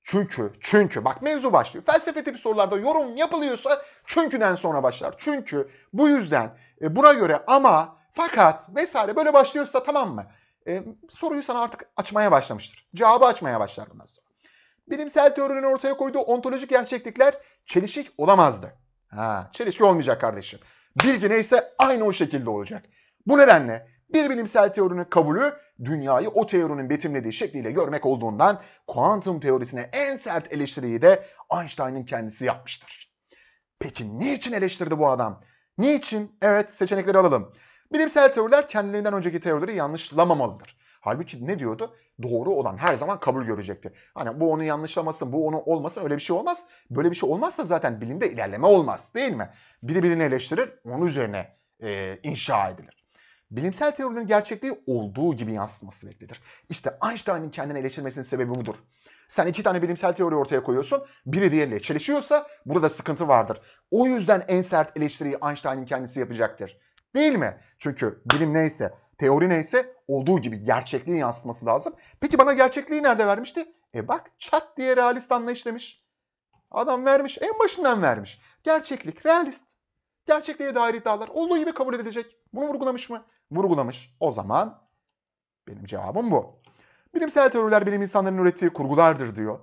Çünkü, çünkü bak mevzu başlıyor. Felsefe tipi sorularda yorum yapılıyorsa çünküden sonra başlar. Çünkü, bu yüzden, e, buna göre ama, fakat vesaire böyle başlıyorsa tamam mı? E, soruyu sana artık açmaya başlamıştır. Cevabı açmaya başlar bundan sonra. Bilimsel teorinin ortaya koyduğu ontolojik gerçeklikler çelişik olamazdı. Ha, çelişki olmayacak kardeşim. Bilgi neyse aynı o şekilde olacak. Bu nedenle bir bilimsel teorinin kabulü dünyayı o teorinin betimlediği şekliyle görmek olduğundan kuantum teorisine en sert eleştiriyi de Einstein'ın kendisi yapmıştır. Peki niçin eleştirdi bu adam? Niçin? Evet seçenekleri alalım. Bilimsel teoriler kendilerinden önceki teorileri yanlışlamamalıdır. Halbuki ne diyordu? Doğru olan her zaman kabul görecekti. Hani bu onu yanlışlamasın, bu onu olmasın öyle bir şey olmaz. Böyle bir şey olmazsa zaten bilimde ilerleme olmaz değil mi? Biri birini eleştirir, onun üzerine e, inşa edilir bilimsel teorinin gerçekliği olduğu gibi yansıtması beklenir. İşte Einstein'ın kendini eleştirmesinin sebebi budur. Sen iki tane bilimsel teori ortaya koyuyorsun. Biri diğeriyle çelişiyorsa burada sıkıntı vardır. O yüzden en sert eleştiriyi Einstein'ın kendisi yapacaktır. Değil mi? Çünkü bilim neyse, teori neyse olduğu gibi gerçekliğin yansıtması lazım. Peki bana gerçekliği nerede vermişti? E bak çat diye realist anlayış demiş. Adam vermiş, en başından vermiş. Gerçeklik realist gerçekliğe dair iddialar olduğu gibi kabul edilecek. Bunu vurgulamış mı? Vurgulamış. O zaman benim cevabım bu. Bilimsel teoriler bilim insanların ürettiği kurgulardır diyor.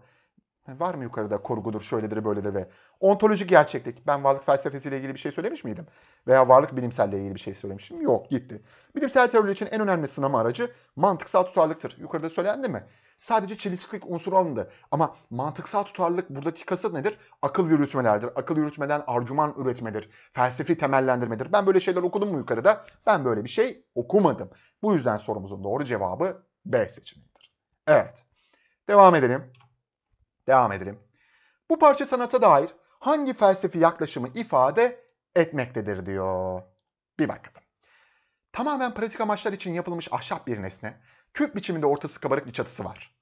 Var mı yukarıda kurgudur, şöyledir, böyledir ve ontolojik gerçeklik. Ben varlık felsefesiyle ilgili bir şey söylemiş miydim? Veya varlık bilimselle ilgili bir şey söylemişim? Yok, gitti. Bilimsel teori için en önemli sınama aracı mantıksal tutarlıktır. Yukarıda söylendi mi? Sadece çelişkilik unsuru alındı. Ama mantıksal tutarlılık buradaki kasıt nedir? Akıl yürütmelerdir. Akıl yürütmeden argüman üretmedir. Felsefi temellendirmedir. Ben böyle şeyler okudum mu yukarıda? Ben böyle bir şey okumadım. Bu yüzden sorumuzun doğru cevabı B seçeneğidir. Evet. Devam edelim. Devam edelim. Bu parça sanata dair hangi felsefi yaklaşımı ifade etmektedir diyor. Bir bakalım. Tamamen pratik amaçlar için yapılmış ahşap bir nesne, küp biçiminde ortası kabarık bir çatısı var.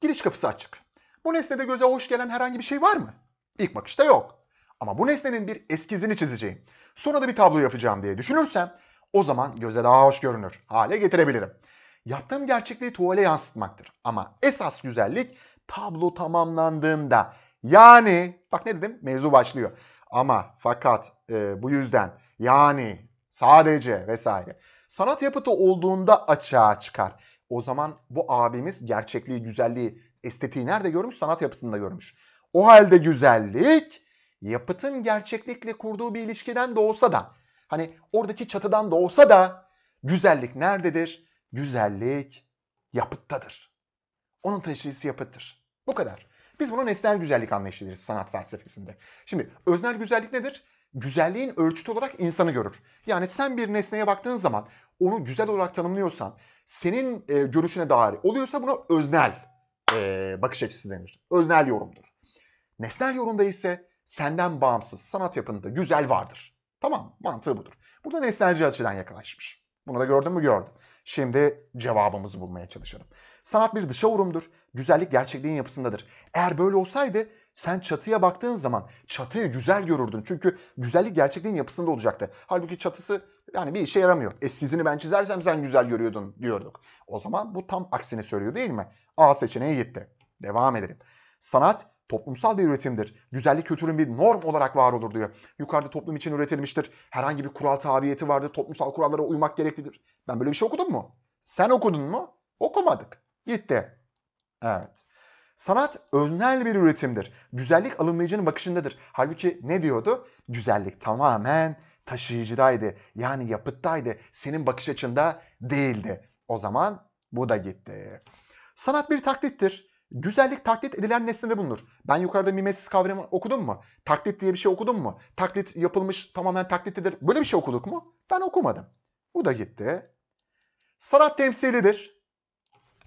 Giriş kapısı açık. Bu nesnede göze hoş gelen herhangi bir şey var mı? İlk bakışta yok. Ama bu nesnenin bir eskizini çizeceğim. Sonra da bir tablo yapacağım diye düşünürsem o zaman göze daha hoş görünür hale getirebilirim. Yaptığım gerçekliği tuvale yansıtmaktır. Ama esas güzellik tablo tamamlandığında yani bak ne dedim mevzu başlıyor. Ama fakat e, bu yüzden yani sadece vesaire sanat yapıtı olduğunda açığa çıkar. O zaman bu abimiz gerçekliği, güzelliği, estetiği nerede görmüş? Sanat yapıtında görmüş. O halde güzellik yapıtın gerçeklikle kurduğu bir ilişkiden de olsa da hani oradaki çatıdan da olsa da güzellik nerededir? Güzellik yapıttadır. Onun taşıyıcısı yapıttır. Bu kadar. Biz bunu nesnel güzellik anlayışı deriz sanat felsefesinde. Şimdi öznel güzellik nedir? Güzelliğin ölçüt olarak insanı görür. Yani sen bir nesneye baktığın zaman onu güzel olarak tanımlıyorsan senin e, görüşüne dair oluyorsa buna öznel e, bakış açısı denir. Öznel yorumdur. Nesnel yorumda ise senden bağımsız sanat yapında güzel vardır. Tamam mantığı budur. Burada nesnelci açıdan yaklaşmış. Bunu da gördün mü gördüm. Şimdi cevabımızı bulmaya çalışalım. Sanat bir dışa vurumdur. Güzellik gerçekliğin yapısındadır. Eğer böyle olsaydı sen çatıya baktığın zaman çatıyı güzel görürdün. Çünkü güzellik gerçekliğin yapısında olacaktı. Halbuki çatısı yani bir işe yaramıyor. Eskizini ben çizersem sen güzel görüyordun diyorduk. O zaman bu tam aksini söylüyor değil mi? A seçeneği gitti. Devam edelim. Sanat toplumsal bir üretimdir. Güzellik kültürün bir norm olarak var olur diyor. Yukarıda toplum için üretilmiştir. Herhangi bir kural tabiyeti vardır. Toplumsal kurallara uymak gereklidir. Ben böyle bir şey okudum mu? Sen okudun mu? Okumadık. Gitti. Evet. Sanat öznel bir üretimdir. Güzellik alımlayıcının bakışındadır. Halbuki ne diyordu? Güzellik tamamen taşıyıcıdaydı. Yani yapıttaydı. Senin bakış açında değildi. O zaman bu da gitti. Sanat bir taklittir. Güzellik taklit edilen nesnede bulunur. Ben yukarıda mimesis kavramı okudum mu? Taklit diye bir şey okudum mu? Taklit yapılmış tamamen taklitlidir. Böyle bir şey okuduk mu? Ben okumadım. Bu da gitti. Sanat temsilidir.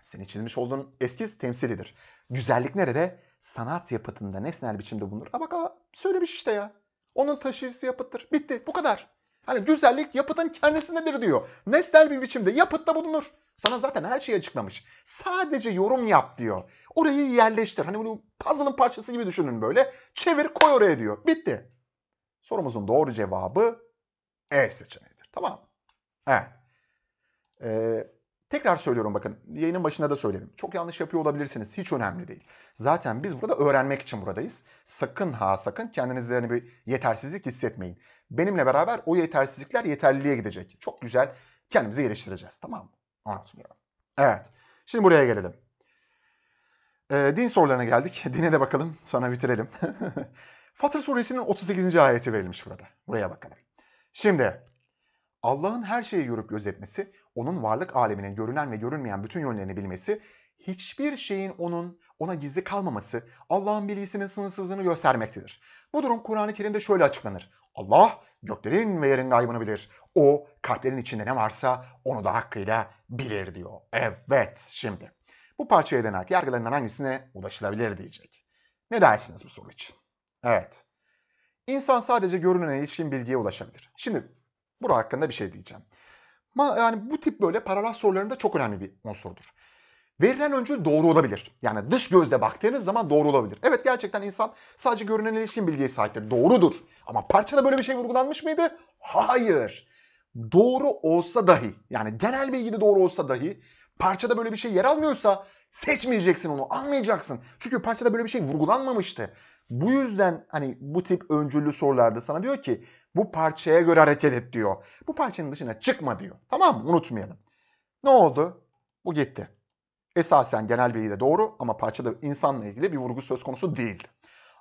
Seni çizmiş olduğun eskiz temsilidir. Güzellik nerede? Sanat yapıtında nesnel biçimde bulunur. A bak söylemiş işte ya. Onun taşıyıcısı yapıttır. Bitti. Bu kadar. Hani güzellik yapıtın kendisindedir diyor. Nesnel bir biçimde yapıtta bulunur. Sana zaten her şeyi açıklamış. Sadece yorum yap diyor. Orayı yerleştir. Hani bunu puzzle'ın parçası gibi düşünün böyle. Çevir koy oraya diyor. Bitti. Sorumuzun doğru cevabı E seçeneğidir. Tamam. Evet. Ee, Tekrar söylüyorum bakın yayının başında da söyledim. Çok yanlış yapıyor olabilirsiniz. Hiç önemli değil. Zaten biz burada öğrenmek için buradayız. Sakın ha sakın kendinizde hani bir yetersizlik hissetmeyin. Benimle beraber o yetersizlikler yeterliliğe gidecek. Çok güzel kendimizi geliştireceğiz. Tamam mı? Anlatmıyorum. Evet. Şimdi buraya gelelim. E, din sorularına geldik. (laughs) Dine de bakalım. Sonra bitirelim. (laughs) Fatır suresinin 38. ayeti verilmiş burada. Buraya bakalım. Şimdi Allah'ın her şeyi görüp gözetmesi, onun varlık aleminin görünen ve görünmeyen bütün yönlerini bilmesi, hiçbir şeyin onun ona gizli kalmaması Allah'ın bilgisinin sınırsızlığını göstermektedir. Bu durum Kur'an-ı Kerim'de şöyle açıklanır. Allah göklerin ve yerin gaybını bilir. O kalplerin içinde ne varsa onu da hakkıyla bilir diyor. Evet şimdi bu parçaya denek yargılarından hangisine ulaşılabilir diyecek. Ne dersiniz bu soru için? Evet. İnsan sadece görünene ilişkin bilgiye ulaşabilir. Şimdi Bura hakkında bir şey diyeceğim. Yani bu tip böyle paralel sorularında çok önemli bir unsurdur. Verilen öncül doğru olabilir. Yani dış gözle baktığınız zaman doğru olabilir. Evet gerçekten insan sadece görünen ilişkin bilgiye sahiptir. Doğrudur. Ama parçada böyle bir şey vurgulanmış mıydı? Hayır. Doğru olsa dahi yani genel bilgide doğru olsa dahi parçada böyle bir şey yer almıyorsa seçmeyeceksin onu anlayacaksın. Çünkü parçada böyle bir şey vurgulanmamıştı. Bu yüzden hani bu tip öncüllü sorularda sana diyor ki bu parçaya göre hareket et diyor. Bu parçanın dışına çıkma diyor. Tamam mı? Unutmayalım. Ne oldu? Bu gitti. Esasen genel bilgi de doğru ama parçada insanla ilgili bir vurgu söz konusu değil.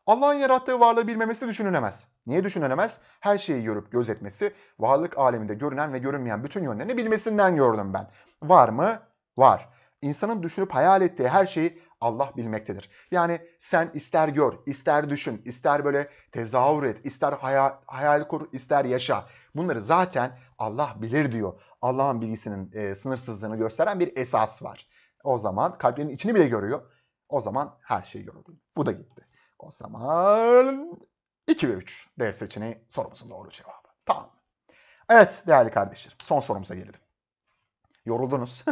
Allah'ın yarattığı varlığı bilmemesi düşünülemez. Niye düşünülemez? Her şeyi görüp gözetmesi, varlık aleminde görünen ve görünmeyen bütün yönlerini bilmesinden gördüm ben. Var mı? Var. İnsanın düşünüp hayal ettiği her şeyi Allah bilmektedir. Yani sen ister gör, ister düşün, ister böyle tezahür et, ister hayal, hayal kur, ister yaşa. Bunları zaten Allah bilir diyor. Allah'ın bilgisinin e, sınırsızlığını gösteren bir esas var. O zaman kalplerin içini bile görüyor. O zaman her şeyi gördü. Bu da gitti. O zaman 2 ve 3 D seçeneği sorumuzun doğru cevabı. Tamam. Evet değerli kardeşlerim son sorumuza gelelim. Yoruldunuz.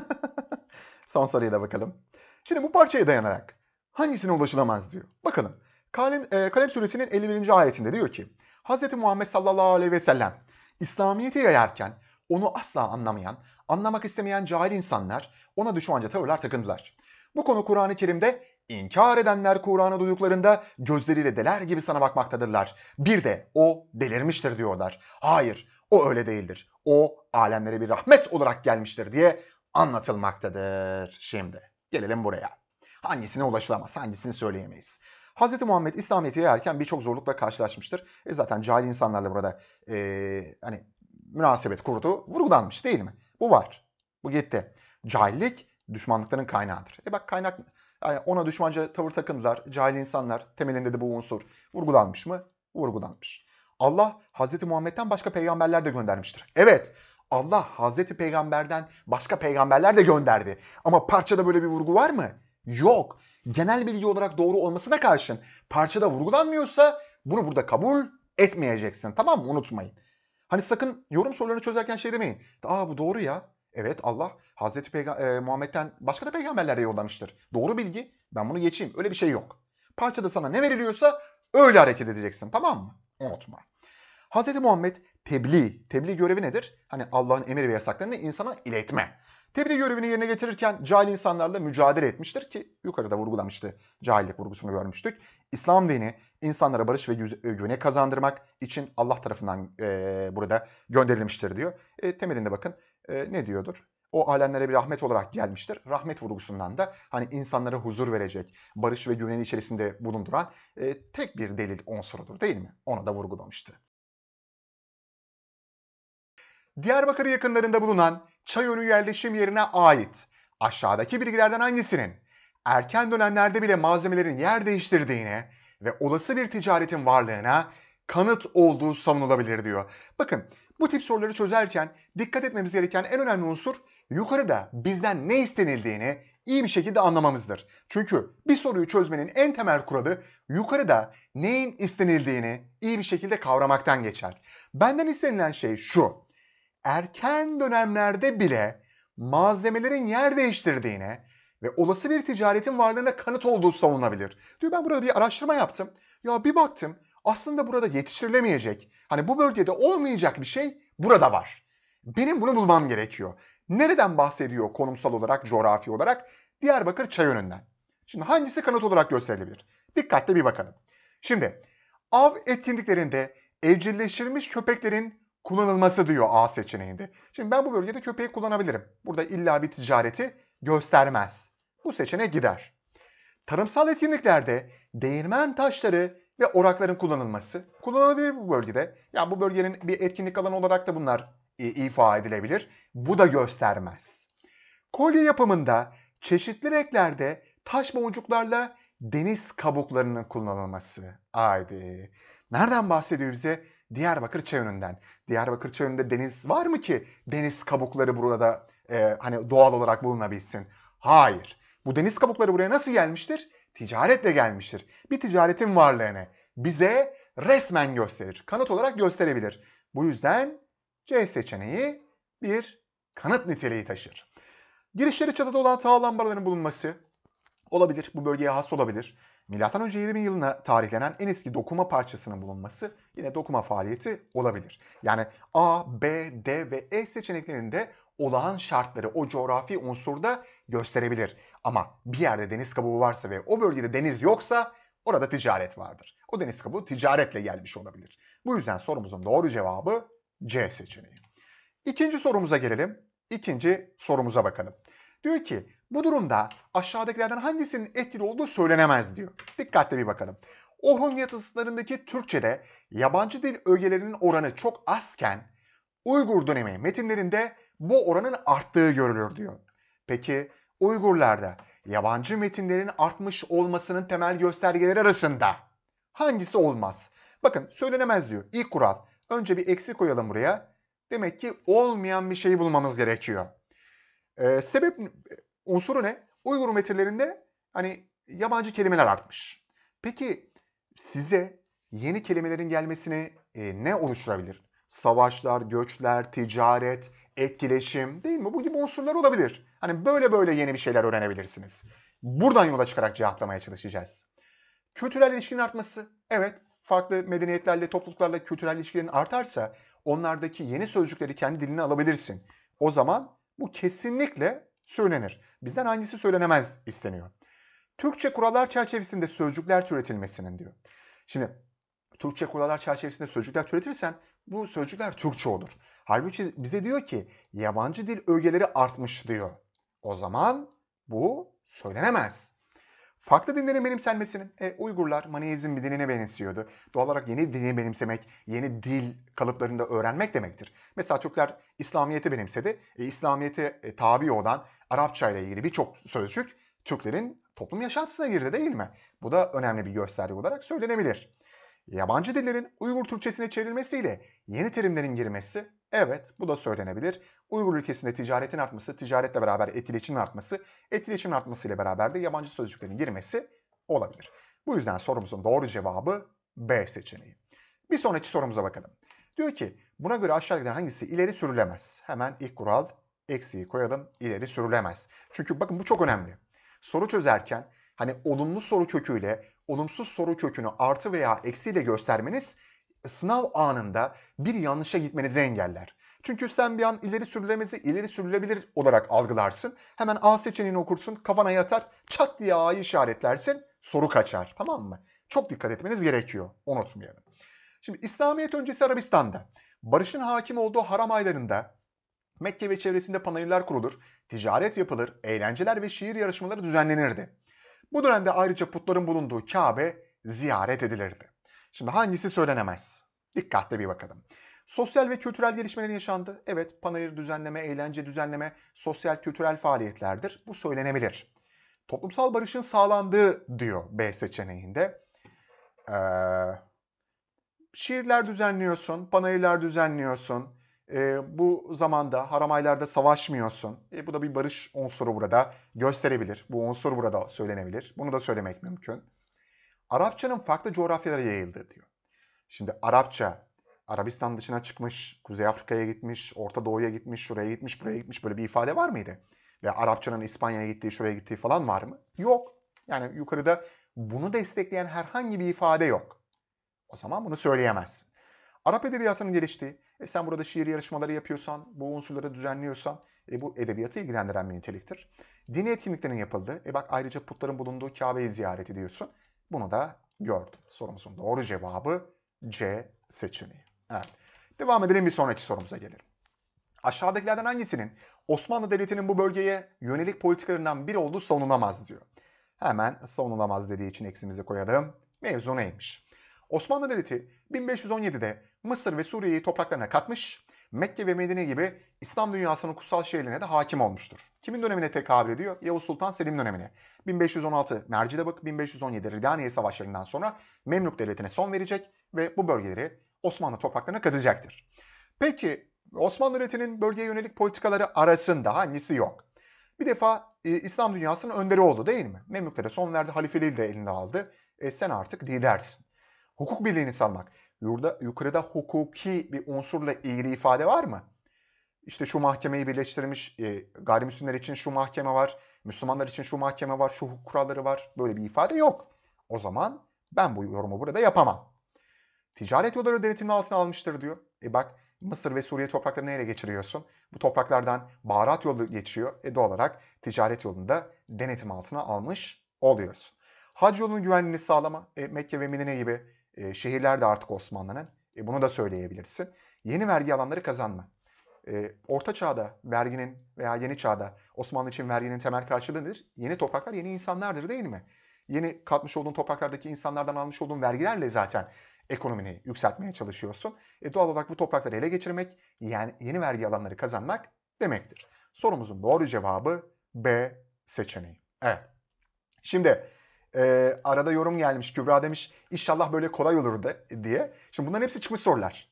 (laughs) son soruya da bakalım. Şimdi bu parçaya dayanarak hangisine ulaşılamaz diyor. Bakalım. Kalem, e, Kalem suresinin 51. ayetinde diyor ki Hz. Muhammed sallallahu aleyhi ve sellem İslamiyet'i yayarken onu asla anlamayan, anlamak istemeyen cahil insanlar ona düşmanca tavırlar takındılar. Bu konu Kur'an-ı Kerim'de inkar edenler Kur'an'ı duyduklarında gözleriyle deler gibi sana bakmaktadırlar. Bir de o delirmiştir diyorlar. Hayır o öyle değildir. O alemlere bir rahmet olarak gelmiştir diye anlatılmaktadır şimdi. Gelelim buraya. Hangisine ulaşılamaz, hangisini söyleyemeyiz. Hz. Muhammed İslamiyet'i erken birçok zorlukla karşılaşmıştır. E zaten cahil insanlarla burada e, hani münasebet kurdu, vurgulanmış değil mi? Bu var. Bu gitti. Cahillik düşmanlıkların kaynağıdır. E bak kaynak ona düşmanca tavır takındılar. Cahil insanlar temelinde de bu unsur vurgulanmış mı? Vurgulanmış. Allah Hz. Muhammed'den başka peygamberler de göndermiştir. Evet Allah Hazreti Peygamber'den başka peygamberler de gönderdi. Ama parçada böyle bir vurgu var mı? Yok. Genel bilgi olarak doğru olmasına karşın parçada vurgulanmıyorsa bunu burada kabul etmeyeceksin. Tamam mı? Unutmayın. Hani sakın yorum sorularını çözerken şey demeyin. Aa bu doğru ya. Evet Allah Hazreti Peyga- e, Muhammed'den başka da peygamberler de yollamıştır. Doğru bilgi. Ben bunu geçeyim. Öyle bir şey yok. Parçada sana ne veriliyorsa öyle hareket edeceksin. Tamam mı? Unutma. Hz. Muhammed tebliğ, tebliğ görevi nedir? Hani Allah'ın emir ve yasaklarını insana iletme. Tebliğ görevini yerine getirirken cahil insanlarla mücadele etmiştir ki yukarıda vurgulamıştı. Cahillik vurgusunu görmüştük. İslam dini insanlara barış ve güvene kazandırmak için Allah tarafından e, burada gönderilmiştir diyor. E, temelinde bakın e, ne diyordur? O alemlere bir rahmet olarak gelmiştir. Rahmet vurgusundan da hani insanlara huzur verecek, barış ve güvenin içerisinde bulunduran e, tek bir delil unsurudur değil mi? Ona da vurgulamıştı. Diyarbakır yakınlarında bulunan Çayönü yerleşim yerine ait aşağıdaki bilgilerden hangisinin erken dönemlerde bile malzemelerin yer değiştirdiğine ve olası bir ticaretin varlığına kanıt olduğu savunulabilir diyor. Bakın bu tip soruları çözerken dikkat etmemiz gereken en önemli unsur yukarıda bizden ne istenildiğini iyi bir şekilde anlamamızdır. Çünkü bir soruyu çözmenin en temel kuralı yukarıda neyin istenildiğini iyi bir şekilde kavramaktan geçer. Benden istenilen şey şu erken dönemlerde bile malzemelerin yer değiştirdiğine ve olası bir ticaretin varlığına kanıt olduğu savunulabilir. Diyor ben burada bir araştırma yaptım. Ya bir baktım aslında burada yetiştirilemeyecek, hani bu bölgede olmayacak bir şey burada var. Benim bunu bulmam gerekiyor. Nereden bahsediyor konumsal olarak, coğrafi olarak? Diyarbakır Çayönü'nden. Şimdi hangisi kanıt olarak gösterilebilir? Dikkatli bir bakalım. Şimdi av etkinliklerinde evcilleştirilmiş köpeklerin kullanılması diyor A seçeneğinde. Şimdi ben bu bölgede köpeği kullanabilirim. Burada illa bir ticareti göstermez. Bu seçeneğe gider. Tarımsal etkinliklerde değirmen taşları ve orakların kullanılması kullanılabilir bu bölgede. Yani bu bölgenin bir etkinlik alanı olarak da bunlar ifa edilebilir. Bu da göstermez. Kolye yapımında çeşitli renklerde taş boncuklarla deniz kabuklarının kullanılması. Haydi. Nereden bahsediyor bize? Diyarbakır Çayönü'nden. Diyarbakır Çayönü'nde deniz var mı ki deniz kabukları burada e, hani doğal olarak bulunabilsin? Hayır. Bu deniz kabukları buraya nasıl gelmiştir? Ticaretle gelmiştir. Bir ticaretin varlığını bize resmen gösterir. Kanıt olarak gösterebilir. Bu yüzden C seçeneği bir kanıt niteliği taşır. Girişleri çatıda olan tağ lambaların bulunması olabilir. Bu bölgeye has olabilir önce 7000 yılına tarihlenen en eski dokuma parçasının bulunması yine dokuma faaliyeti olabilir. Yani A, B, D ve E seçeneklerinde olağan şartları o coğrafi unsurda gösterebilir. Ama bir yerde deniz kabuğu varsa ve o bölgede deniz yoksa orada ticaret vardır. O deniz kabuğu ticaretle gelmiş olabilir. Bu yüzden sorumuzun doğru cevabı C seçeneği. İkinci sorumuza gelelim. İkinci sorumuza bakalım. Diyor ki bu durumda aşağıdakilerden hangisinin etkili olduğu söylenemez diyor. Dikkatle bir bakalım. Orhun yazıslarındaki Türkçe'de yabancı dil ögelerinin oranı çok azken Uygur dönemi metinlerinde bu oranın arttığı görülür diyor. Peki Uygurlarda yabancı metinlerin artmış olmasının temel göstergeleri arasında hangisi olmaz? Bakın söylenemez diyor. İlk kural. Önce bir eksi koyalım buraya. Demek ki olmayan bir şeyi bulmamız gerekiyor. Ee, sebep unsuru ne? Uygur metinlerinde hani yabancı kelimeler artmış. Peki size yeni kelimelerin gelmesini e, ne oluşturabilir? Savaşlar, göçler, ticaret, etkileşim değil mi? Bu gibi unsurlar olabilir. Hani böyle böyle yeni bir şeyler öğrenebilirsiniz. Buradan yola çıkarak cevaplamaya çalışacağız. Kültürel ilişkinin artması. Evet, farklı medeniyetlerle, topluluklarla kültürel ilişkilerin artarsa onlardaki yeni sözcükleri kendi diline alabilirsin. O zaman bu kesinlikle söylenir. Bizden hangisi söylenemez isteniyor. Türkçe kurallar çerçevesinde sözcükler türetilmesinin diyor. Şimdi Türkçe kurallar çerçevesinde sözcükler türetirsen bu sözcükler Türkçe olur. Halbuki bize diyor ki yabancı dil ögeleri artmış diyor. O zaman bu söylenemez farklı dinlerin benimsenmesinin e, Uygurlar Maneizm bir dinine benziyordu. Doğal olarak yeni dini benimsemek, yeni dil kalıplarını da öğrenmek demektir. Mesela Türkler İslamiyet'i benimsedi. E, İslamiyet'e e, tabi olan Arapça ile ilgili birçok sözcük Türklerin toplum yaşantısına girdi değil mi? Bu da önemli bir gösterge olarak söylenebilir. Yabancı dillerin Uygur Türkçesine çevrilmesiyle yeni terimlerin girmesi Evet, bu da söylenebilir. Uygur ülkesinde ticaretin artması, ticaretle beraber etkileşimin artması, etkileşimin artmasıyla beraber de yabancı sözcüklerin girmesi olabilir. Bu yüzden sorumuzun doğru cevabı B seçeneği. Bir sonraki sorumuza bakalım. Diyor ki buna göre aşağıdakilerden hangisi ileri sürülemez? Hemen ilk kural eksiği koyalım ileri sürülemez. Çünkü bakın bu çok önemli. Soru çözerken hani olumlu soru köküyle olumsuz soru kökünü artı veya eksiyle göstermeniz sınav anında bir yanlışa gitmenizi engeller. Çünkü sen bir an ileri sürülemesi ileri sürülebilir olarak algılarsın. Hemen A seçeneğini okursun, kafana yatar, çat diye A'yı işaretlersin, soru kaçar. Tamam mı? Çok dikkat etmeniz gerekiyor. Unutmayalım. Şimdi İslamiyet öncesi Arabistan'da barışın hakim olduğu haram aylarında Mekke ve çevresinde panayırlar kurulur, ticaret yapılır, eğlenceler ve şiir yarışmaları düzenlenirdi. Bu dönemde ayrıca putların bulunduğu Kabe ziyaret edilirdi. Şimdi hangisi söylenemez? Dikkatle bir bakalım. Sosyal ve kültürel gelişmeler yaşandı. Evet, panayır düzenleme, eğlence düzenleme sosyal kültürel faaliyetlerdir. Bu söylenebilir. Toplumsal barışın sağlandığı diyor B seçeneğinde. Ee, şiirler düzenliyorsun, panayırlar düzenliyorsun. Ee, bu zamanda haramaylarda savaşmıyorsun. E, bu da bir barış unsuru burada gösterebilir. Bu unsur burada söylenebilir. Bunu da söylemek mümkün. Arapçanın farklı coğrafyalara yayıldı diyor. Şimdi Arapça Arabistan dışına çıkmış, Kuzey Afrika'ya gitmiş, Orta Doğu'ya gitmiş, şuraya gitmiş, buraya gitmiş böyle bir ifade var mıydı? Ve Arapçanın İspanya'ya gittiği, şuraya gittiği falan var mı? Yok. Yani yukarıda bunu destekleyen herhangi bir ifade yok. O zaman bunu söyleyemezsin. Arap edebiyatının geliştiği, e sen burada şiir yarışmaları yapıyorsan, bu unsurları düzenliyorsan, e bu edebiyatı ilgilendiren bir niteliktir. Dini etkinliklerin yapıldığı, e bak ayrıca putların bulunduğu Kabe'yi ziyaret ediyorsun. Bunu da gördüm. Sorumuzun doğru cevabı C seçeneği. Evet. Devam edelim bir sonraki sorumuza gelelim. Aşağıdakilerden hangisinin Osmanlı Devleti'nin bu bölgeye yönelik politikalarından biri olduğu savunulamaz diyor. Hemen savunulamaz dediği için eksimizi koyalım. Mevzu neymiş? Osmanlı Devleti 1517'de Mısır ve Suriye'yi topraklarına katmış Mekke ve Medine gibi İslam dünyasının kutsal şehirlerine de hakim olmuştur. Kimin dönemine tekabül ediyor? Yavuz Sultan Selim dönemine. 1516 Mercidabık, 1517 Ridaniye savaşlarından sonra Memlük Devleti'ne son verecek ve bu bölgeleri Osmanlı topraklarına katacaktır. Peki Osmanlı Devleti'nin bölgeye yönelik politikaları arasında hangisi yok? Bir defa e, İslam dünyasının önderi oldu değil mi? Memlüklere son verdi, halifeliği de elinde aldı. E, sen artık lidersin. Hukuk birliğini salmak. Yurda, yukarıda hukuki bir unsurla ilgili ifade var mı? İşte şu mahkemeyi birleştirmiş, e, gayrimüslimler için şu mahkeme var, Müslümanlar için şu mahkeme var, şu hukuk kuralları var. Böyle bir ifade yok. O zaman ben bu yorumu burada yapamam. Ticaret yolları denetimin altına almıştır diyor. E bak Mısır ve Suriye topraklarını neyle geçiriyorsun? Bu topraklardan baharat yolu geçiyor. E doğal olarak ticaret yolunda denetim altına almış oluyorsun. Hac yolunun güvenliğini sağlama, e, Mekke ve Medine gibi e, şehirler de artık Osmanlı'nın. E, bunu da söyleyebilirsin. Yeni vergi alanları kazanma. E, Orta Çağ'da verginin veya Yeni Çağ'da Osmanlı için verginin temel karşılığı nedir? Yeni topraklar yeni insanlardır değil mi? Yeni katmış olduğun topraklardaki insanlardan almış olduğun vergilerle zaten ekonomini yükseltmeye çalışıyorsun. E, doğal olarak bu toprakları ele geçirmek, yani yeni vergi alanları kazanmak demektir. Sorumuzun doğru cevabı B seçeneği. Evet. Şimdi e, arada yorum gelmiş. Kübra demiş inşallah böyle kolay olur de, diye. Şimdi bunların hepsi çıkmış sorular.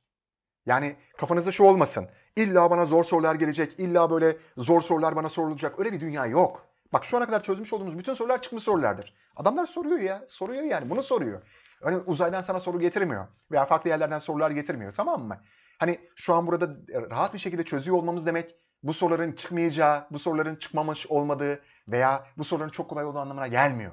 Yani kafanızda şu olmasın. İlla bana zor sorular gelecek. İlla böyle zor sorular bana sorulacak. Öyle bir dünya yok. Bak şu ana kadar çözmüş olduğumuz bütün sorular çıkmış sorulardır. Adamlar soruyor ya. Soruyor yani. Bunu soruyor. Hani uzaydan sana soru getirmiyor. Veya farklı yerlerden sorular getirmiyor. Tamam mı? Hani şu an burada rahat bir şekilde çözüyor olmamız demek bu soruların çıkmayacağı, bu soruların çıkmamış olmadığı veya bu soruların çok kolay olduğu anlamına gelmiyor.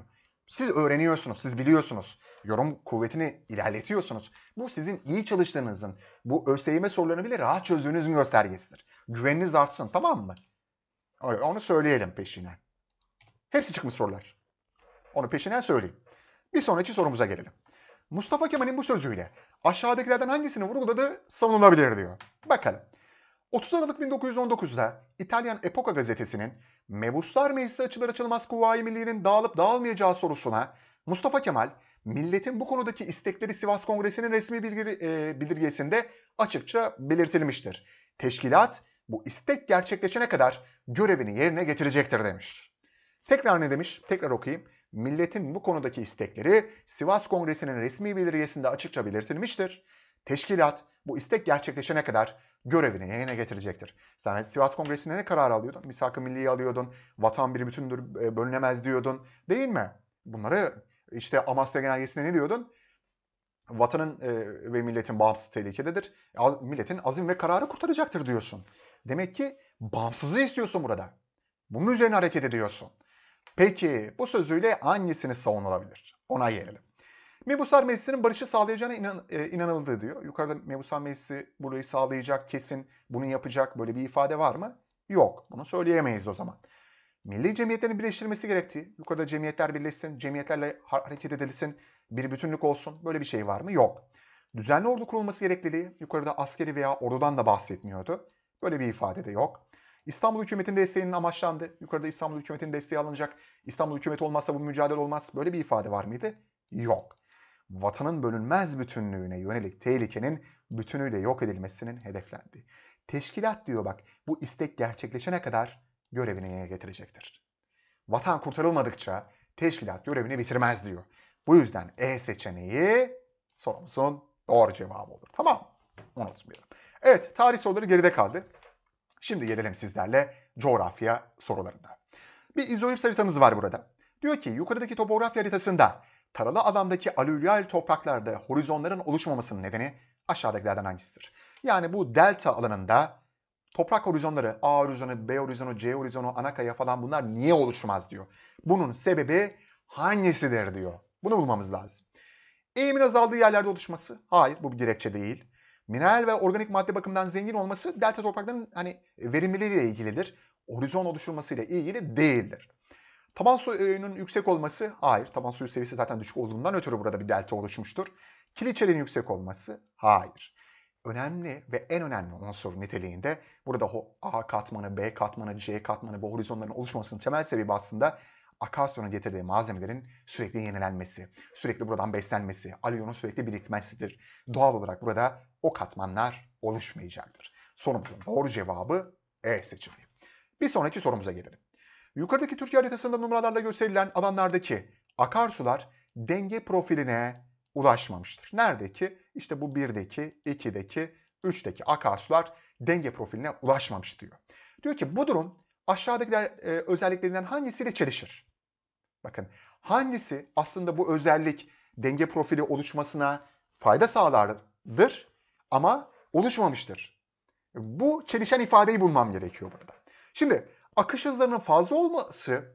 Siz öğreniyorsunuz, siz biliyorsunuz. Yorum kuvvetini ilerletiyorsunuz. Bu sizin iyi çalıştığınızın, bu ÖSYM sorularını bile rahat çözdüğünüzün göstergesidir. Güveniniz artsın tamam mı? Onu söyleyelim peşine. Hepsi çıkmış sorular. Onu peşine söyleyeyim. Bir sonraki sorumuza gelelim. Mustafa Kemal'in bu sözüyle aşağıdakilerden hangisini vurguladığı savunulabilir diyor. Bakalım. 30 Aralık 1919'da İtalyan Epoca gazetesinin Mebuslar Meclisi açılır açılmaz Kuvayi Milliye'nin dağılıp dağılmayacağı sorusuna Mustafa Kemal milletin bu konudaki istekleri Sivas Kongresi'nin resmi e, bildirgesinde açıkça belirtilmiştir. Teşkilat bu istek gerçekleşene kadar görevini yerine getirecektir demiş. Tekrar ne demiş? Tekrar okuyayım. Milletin bu konudaki istekleri Sivas Kongresi'nin resmi bildirgesinde açıkça belirtilmiştir. Teşkilat bu istek gerçekleşene kadar görevini yerine getirecektir. Sen Sivas Kongresi'nde ne karar alıyordun? Misak-ı milliyi alıyordun. Vatan bir bütündür, e, bölünemez diyordun. Değil mi? Bunları işte Amasya Genelgesi'nde ne diyordun? Vatanın e, ve milletin bağımsızlığı tehlikededir. Milletin azim ve kararı kurtaracaktır diyorsun. Demek ki bağımsızlığı istiyorsun burada. Bunun üzerine hareket ediyorsun. Peki bu sözüyle hangisini savunulabilir? Ona gelelim. Mebusar Meclisi'nin barışı sağlayacağına inan, e, inanıldı diyor. Yukarıda Mebusar Meclisi burayı sağlayacak, kesin bunu yapacak böyle bir ifade var mı? Yok. Bunu söyleyemeyiz o zaman. Milli cemiyetlerin birleştirilmesi gerektiği, yukarıda cemiyetler birleşsin, cemiyetlerle hareket edilsin, bir bütünlük olsun böyle bir şey var mı? Yok. Düzenli ordu kurulması gerekliliği, yukarıda askeri veya ordudan da bahsetmiyordu. Böyle bir ifade de yok. İstanbul hükümetinin desteğinin amaçlandı. Yukarıda İstanbul hükümetinin desteği alınacak. İstanbul hükümeti olmazsa bu mücadele olmaz. Böyle bir ifade var mıydı? Yok vatanın bölünmez bütünlüğüne yönelik tehlikenin bütünüyle yok edilmesinin hedeflendi. Teşkilat diyor bak bu istek gerçekleşene kadar görevini yerine getirecektir. Vatan kurtarılmadıkça teşkilat görevini bitirmez diyor. Bu yüzden E seçeneği sorumuzun doğru cevabı olur. Tamam Unutmayalım. Evet tarih soruları geride kaldı. Şimdi gelelim sizlerle coğrafya sorularına. Bir izoips haritamız var burada. Diyor ki yukarıdaki topografya haritasında Taralı alandaki alüvyal topraklarda horizonların oluşmamasının nedeni aşağıdakilerden hangisidir? Yani bu delta alanında toprak horizonları A horizonu, B horizonu, C horizonu, ana kaya falan bunlar niye oluşmaz diyor. Bunun sebebi hangisidir diyor. Bunu bulmamız lazım. Eğimin azaldığı yerlerde oluşması. Hayır bu bir gerekçe değil. Mineral ve organik madde bakımından zengin olması delta toprakların hani verimliliği ile ilgilidir. Horizon oluşturmasıyla ilgili değildir. Taban suyunun yüksek olması, hayır taban suyu seviyesi zaten düşük olduğundan ötürü burada bir delta oluşmuştur. Kiliçerin yüksek olması, hayır. Önemli ve en önemli unsur niteliğinde burada A katmanı, B katmanı, C katmanı bu horizonların oluşmasının temel sebebi aslında akasyonun getirdiği malzemelerin sürekli yenilenmesi, sürekli buradan beslenmesi, alüvyonun sürekli birikmesidir. Doğal olarak burada o katmanlar oluşmayacaktır. Sorumuzun doğru cevabı E seçeneği. Bir sonraki sorumuza gelelim. Yukarıdaki Türkiye haritasında numaralarla gösterilen alanlardaki akarsular denge profiline ulaşmamıştır. Nerede ki? İşte bu 1'deki, 2'deki, 3'teki akarsular denge profiline ulaşmamış diyor. Diyor ki bu durum aşağıdaki e, özelliklerinden hangisiyle çelişir? Bakın hangisi aslında bu özellik denge profili oluşmasına fayda sağlardır ama oluşmamıştır. Bu çelişen ifadeyi bulmam gerekiyor burada. Şimdi akış hızlarının fazla olması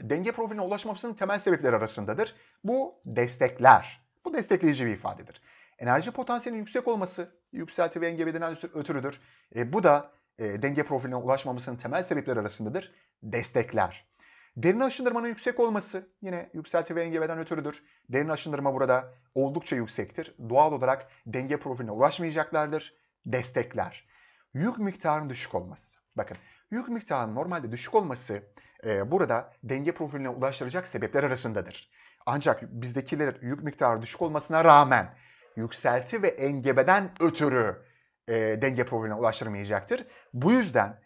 denge profiline ulaşmamasının temel sebepleri arasındadır. Bu destekler. Bu destekleyici bir ifadedir. Enerji potansiyelinin yüksek olması yükselti ve engebeden ötürüdür. E, bu da e, denge profiline ulaşmamasının temel sebepleri arasındadır. Destekler. Derin aşındırmanın yüksek olması yine yükselti ve engebeden ötürüdür. Derin aşındırma burada oldukça yüksektir. Doğal olarak denge profiline ulaşmayacaklardır. Destekler. Yük miktarının düşük olması. Bakın Yük miktarının normalde düşük olması e, burada denge profiline ulaştıracak sebepler arasındadır. Ancak bizdekiler yük miktarı düşük olmasına rağmen yükselti ve engebeden ötürü e, denge profiline ulaştırmayacaktır. Bu yüzden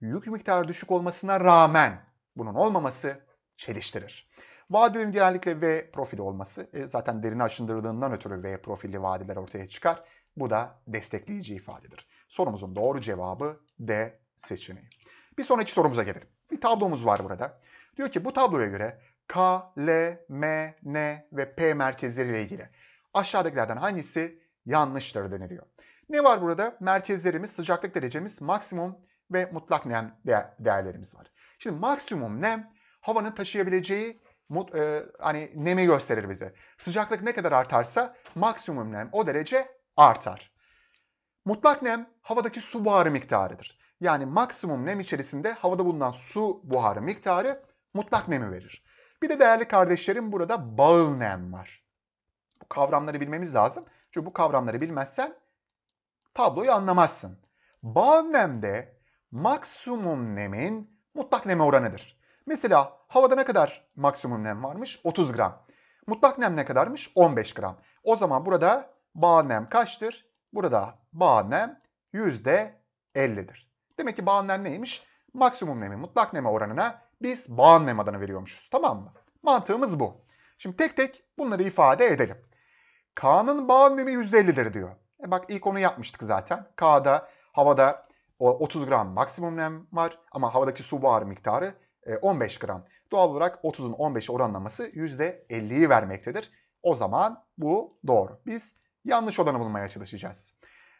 yük miktarı düşük olmasına rağmen bunun olmaması çeliştirir. Vadelerin genellikle V profili olması e, zaten derine aşındırıldığından ötürü V profilli vadiler ortaya çıkar. Bu da destekleyici ifadedir. Sorumuzun doğru cevabı D seçeneği. Bir sonraki sorumuza gelelim. Bir tablomuz var burada. Diyor ki bu tabloya göre K, L, M, N ve P merkezleriyle ilgili aşağıdakilerden hangisi yanlıştır deniliyor. Ne var burada? Merkezlerimiz, sıcaklık derecemiz, maksimum ve mutlak nem değerlerimiz var. Şimdi maksimum nem havanın taşıyabileceği mut, e, hani nemi gösterir bize. Sıcaklık ne kadar artarsa maksimum nem o derece artar. Mutlak nem havadaki su buharı miktarıdır yani maksimum nem içerisinde havada bulunan su buharı miktarı mutlak nemi verir. Bir de değerli kardeşlerim burada bağıl nem var. Bu kavramları bilmemiz lazım. Çünkü bu kavramları bilmezsen tabloyu anlamazsın. Bağıl nemde maksimum nemin mutlak neme oranıdır. Mesela havada ne kadar maksimum nem varmış? 30 gram. Mutlak nem ne kadarmış? 15 gram. O zaman burada bağ nem kaçtır? Burada bağ nem %50'dir. Demek ki bağın nem neymiş? Maksimum nemi, mutlak neme oranına biz bağın nem adını veriyormuşuz. Tamam mı? Mantığımız bu. Şimdi tek tek bunları ifade edelim. K'nın bağın nemi %50'dir diyor. E bak ilk onu yapmıştık zaten. K'da havada 30 gram maksimum nem var ama havadaki su buhar miktarı 15 e, gram. Doğal olarak 30'un 15'e oranlaması %50'yi vermektedir. O zaman bu doğru. Biz yanlış olanı bulmaya çalışacağız.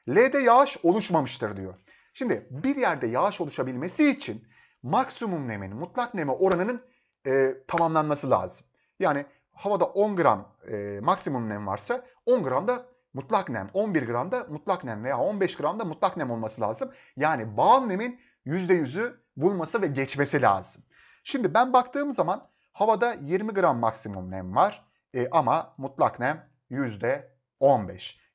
L'de yağış oluşmamıştır diyor. Şimdi bir yerde yağış oluşabilmesi için maksimum nemenin, mutlak neme oranının e, tamamlanması lazım. Yani havada 10 gram e, maksimum nem varsa 10 gram da mutlak nem, 11 gram da mutlak nem veya 15 gram da mutlak nem olması lazım. Yani bağım nemin %100'ü bulması ve geçmesi lazım. Şimdi ben baktığım zaman havada 20 gram maksimum nem var e, ama mutlak nem %15.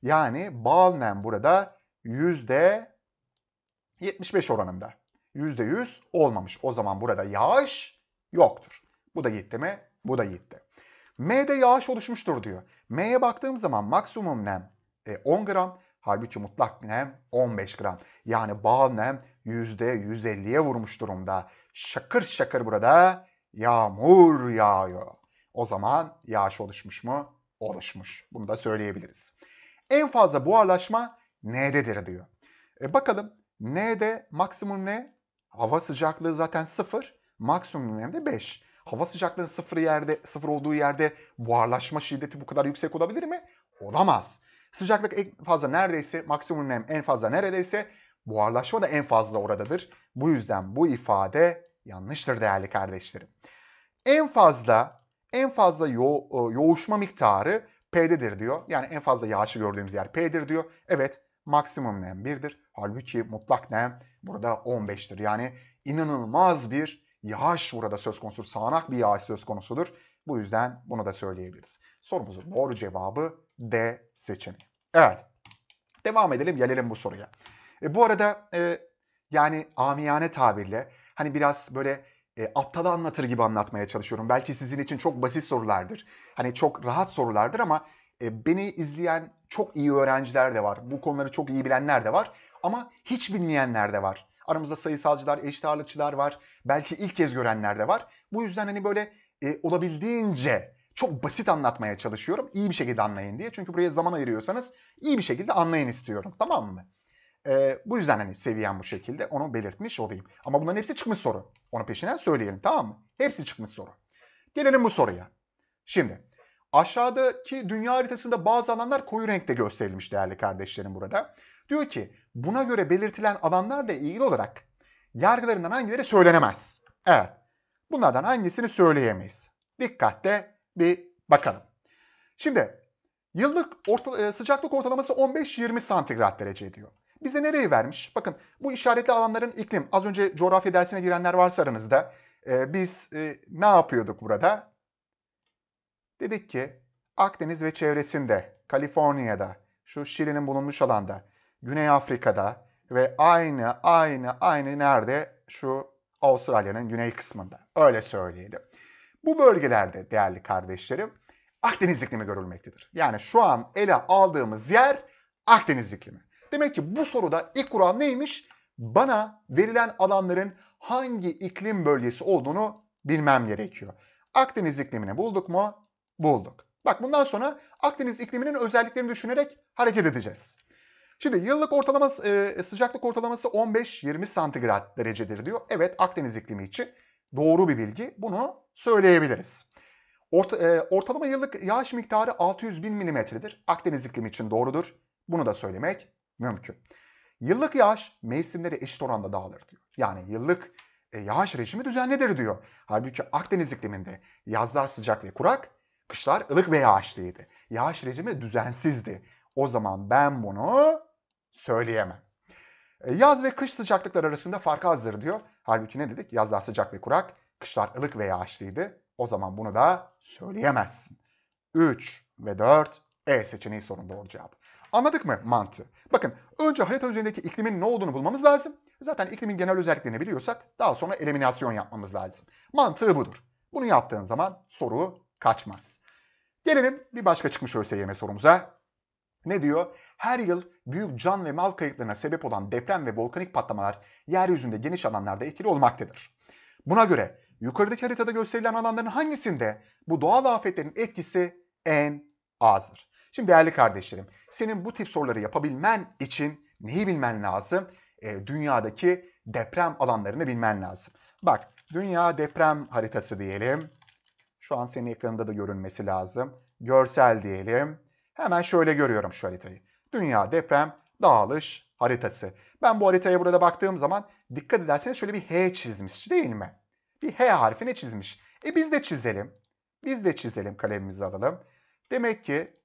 Yani bağım nem burada %15. 75 oranında. %100 olmamış. O zaman burada yağış yoktur. Bu da gitti mi? Bu da gitti. M'de yağış oluşmuştur diyor. M'ye baktığım zaman maksimum nem 10 e, gram. Halbuki mutlak nem 15 gram. Yani bağ nem %150'ye vurmuş durumda. Şakır şakır burada yağmur yağıyor. O zaman yağış oluşmuş mu? Oluşmuş. Bunu da söyleyebiliriz. En fazla buharlaşma N'dedir diyor. E bakalım N'de maksimum ne? Hava sıcaklığı zaten 0. Maksimum nem de 5. Hava sıcaklığı 0 yerde, 0 olduğu yerde buharlaşma şiddeti bu kadar yüksek olabilir mi? Olamaz. Sıcaklık en fazla neredeyse, maksimum nem en fazla neredeyse, buharlaşma da en fazla oradadır. Bu yüzden bu ifade yanlıştır değerli kardeşlerim. En fazla en fazla yo e, yoğuşma miktarı P'dedir diyor. Yani en fazla yağışı gördüğümüz yer P'dir diyor. Evet maksimum nem 1'dir. Halbuki mutlak nem burada 15'tir. Yani inanılmaz bir yağış burada söz konusu. Sağanak bir yağış söz konusudur. Bu yüzden bunu da söyleyebiliriz. Sorumuzun doğru cevabı D seçeneği. Evet. Devam edelim gelelim bu soruya. E, bu arada e, yani amiyane tabirle hani biraz böyle e, aptalı anlatır gibi anlatmaya çalışıyorum. Belki sizin için çok basit sorulardır. Hani çok rahat sorulardır ama e, beni izleyen çok iyi öğrenciler de var. Bu konuları çok iyi bilenler de var. Ama hiç bilmeyenler de var. Aramızda sayısalcılar, eşit ağırlıkçılar var. Belki ilk kez görenler de var. Bu yüzden hani böyle e, olabildiğince çok basit anlatmaya çalışıyorum. İyi bir şekilde anlayın diye. Çünkü buraya zaman ayırıyorsanız iyi bir şekilde anlayın istiyorum. Tamam mı? E, bu yüzden hani seviyen bu şekilde onu belirtmiş olayım. Ama bunların hepsi çıkmış soru. Onu peşinden söyleyelim tamam mı? Hepsi çıkmış soru. Gelelim bu soruya. Şimdi Aşağıdaki dünya haritasında bazı alanlar koyu renkte gösterilmiş değerli kardeşlerim burada. Diyor ki buna göre belirtilen alanlarla ilgili olarak yargılarından hangileri söylenemez? Evet. Bunlardan hangisini söyleyemeyiz? Dikkatle bir bakalım. Şimdi yıllık orta, e, sıcaklık ortalaması 15-20 santigrat derece diyor. Bize nereyi vermiş? Bakın bu işaretli alanların iklim. Az önce coğrafya dersine girenler varsa aranızda. E, biz e, ne yapıyorduk burada? Dedik ki Akdeniz ve çevresinde, Kaliforniya'da, şu Şili'nin bulunmuş alanda, Güney Afrika'da ve aynı aynı aynı nerede? Şu Avustralya'nın güney kısmında. Öyle söyleyelim. Bu bölgelerde değerli kardeşlerim Akdeniz iklimi görülmektedir. Yani şu an ele aldığımız yer Akdeniz iklimi. Demek ki bu soruda ilk kural neymiş? Bana verilen alanların hangi iklim bölgesi olduğunu bilmem gerekiyor. Akdeniz iklimini bulduk mu? bulduk. Bak bundan sonra Akdeniz ikliminin özelliklerini düşünerek hareket edeceğiz. Şimdi yıllık ortalama e, sıcaklık ortalaması 15-20 santigrat derecedir diyor. Evet Akdeniz iklimi için doğru bir bilgi. Bunu söyleyebiliriz. Orta, e, ortalama yıllık yağış miktarı 600 bin milimetredir. Akdeniz iklimi için doğrudur. Bunu da söylemek mümkün. Yıllık yağış mevsimlere eşit oranda dağılır diyor. Yani yıllık e, yağış rejimi düzenlidir diyor. Halbuki Akdeniz ikliminde yazlar sıcak ve kurak, Kışlar ılık ve yağışlıydı. Yağış rejimi düzensizdi. O zaman ben bunu söyleyemem. E, yaz ve kış sıcaklıklar arasında fark azdır diyor. Halbuki ne dedik? Yazlar sıcak ve kurak, kışlar ılık ve yağışlıydı. O zaman bunu da söyleyemezsin. 3 ve 4 E seçeneği sorun doğru cevap. Anladık mı mantığı? Bakın önce harita üzerindeki iklimin ne olduğunu bulmamız lazım. Zaten iklimin genel özelliklerini biliyorsak daha sonra eliminasyon yapmamız lazım. Mantığı budur. Bunu yaptığın zaman soru kaçmaz. Gelelim bir başka çıkmış ÖSYM sorumuza. Ne diyor? Her yıl büyük can ve mal kayıplarına sebep olan deprem ve volkanik patlamalar yeryüzünde geniş alanlarda etkili olmaktadır. Buna göre yukarıdaki haritada gösterilen alanların hangisinde bu doğal afetlerin etkisi en azdır? Şimdi değerli kardeşlerim, senin bu tip soruları yapabilmen için neyi bilmen lazım? E, dünyadaki deprem alanlarını bilmen lazım. Bak, dünya deprem haritası diyelim. Şu an senin ekranında da görünmesi lazım. Görsel diyelim. Hemen şöyle görüyorum şu haritayı. Dünya deprem dağılış haritası. Ben bu haritaya burada baktığım zaman dikkat ederseniz şöyle bir H çizmiş değil mi? Bir H harfini çizmiş. E biz de çizelim. Biz de çizelim kalemimizi alalım. Demek ki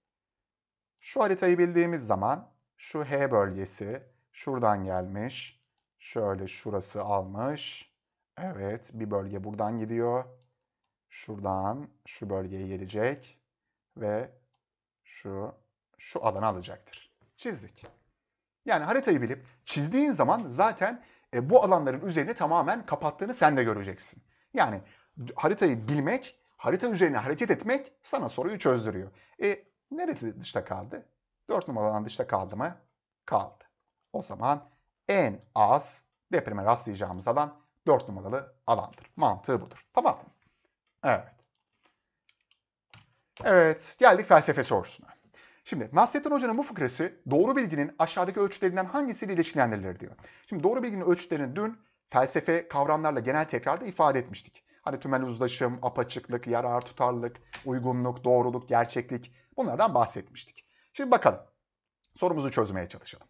şu haritayı bildiğimiz zaman şu H bölgesi şuradan gelmiş. Şöyle şurası almış. Evet bir bölge buradan gidiyor şuradan şu bölgeye gelecek ve şu şu alanı alacaktır. Çizdik. Yani haritayı bilip çizdiğin zaman zaten e, bu alanların üzerini tamamen kapattığını sen de göreceksin. Yani haritayı bilmek, harita üzerine hareket etmek sana soruyu çözdürüyor. E neresi dışta kaldı? 4 numaradan dışta kaldı mı? Kaldı. O zaman en az depreme rastlayacağımız alan 4 numaralı alandır. Mantığı budur. Tamam mı? Evet. Evet, geldik felsefe sorusuna. Şimdi Nasrettin Hoca'nın bu fıkrası doğru bilginin aşağıdaki ölçütlerinden hangisiyle ilişkilendirilir diyor. Şimdi doğru bilginin ölçütlerini dün felsefe kavramlarla genel tekrarda ifade etmiştik. Hani tümel uzlaşım, apaçıklık, yarar, tutarlılık, uygunluk, doğruluk, gerçeklik bunlardan bahsetmiştik. Şimdi bakalım. Sorumuzu çözmeye çalışalım.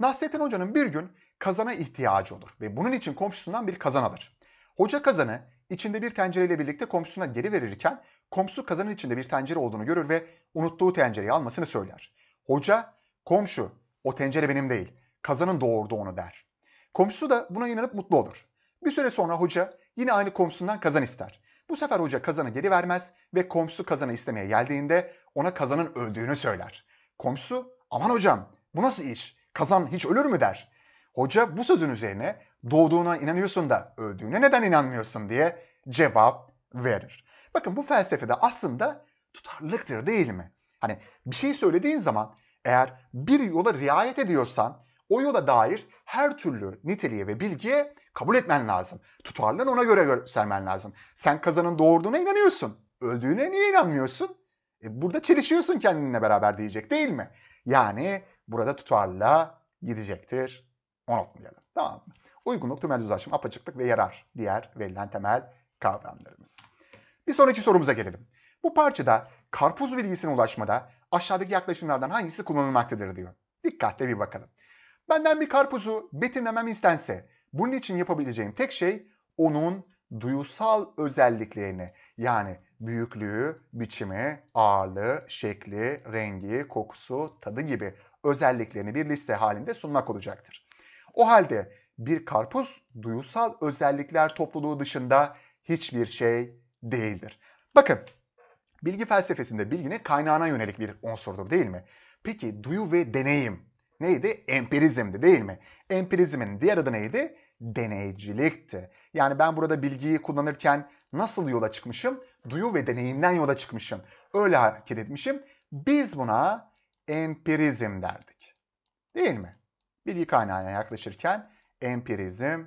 Nasrettin Hoca'nın bir gün kazana ihtiyacı olur ve bunun için komşusundan bir kazan alır. Hoca kazanı içinde bir tencereyle birlikte komşusuna geri verirken komşu kazanın içinde bir tencere olduğunu görür ve unuttuğu tencereyi almasını söyler. Hoca, komşu o tencere benim değil, kazanın doğurdu onu der. Komşusu da buna inanıp mutlu olur. Bir süre sonra hoca yine aynı komşusundan kazan ister. Bu sefer hoca kazanı geri vermez ve komşusu kazanı istemeye geldiğinde ona kazanın öldüğünü söyler. Komşusu aman hocam bu nasıl iş kazan hiç ölür mü der. Hoca bu sözün üzerine doğduğuna inanıyorsun da öldüğüne neden inanmıyorsun diye cevap verir. Bakın bu felsefede aslında tutarlılıktır değil mi? Hani bir şey söylediğin zaman eğer bir yola riayet ediyorsan o yola dair her türlü niteliğe ve bilgiye kabul etmen lazım. Tutarlılığını ona göre göstermen lazım. Sen kazanın doğurduğuna inanıyorsun. Öldüğüne niye inanmıyorsun? E burada çelişiyorsun kendinle beraber diyecek değil mi? Yani burada tutarlılığa gidecektir unutmayalım. Tamam mı? Uygunluk, tümel uzlaşım, apaçıklık ve yarar diğer verilen temel kavramlarımız. Bir sonraki sorumuza gelelim. Bu parçada karpuz bilgisine ulaşmada aşağıdaki yaklaşımlardan hangisi kullanılmaktadır diyor. Dikkatle bir bakalım. Benden bir karpuzu betimlemem istense bunun için yapabileceğim tek şey onun duyusal özelliklerini yani büyüklüğü, biçimi, ağırlığı, şekli, rengi, kokusu, tadı gibi özelliklerini bir liste halinde sunmak olacaktır. O halde bir karpuz duyusal özellikler topluluğu dışında hiçbir şey değildir. Bakın bilgi felsefesinde bilginin kaynağına yönelik bir unsurdur değil mi? Peki duyu ve deneyim neydi? Empirizmdi değil mi? Empirizmin diğer adı neydi? Deneycilikti. Yani ben burada bilgiyi kullanırken nasıl yola çıkmışım? Duyu ve deneyimden yola çıkmışım. Öyle hareket etmişim. Biz buna empirizm derdik. Değil mi? bilgi kaynağına yaklaşırken empirizm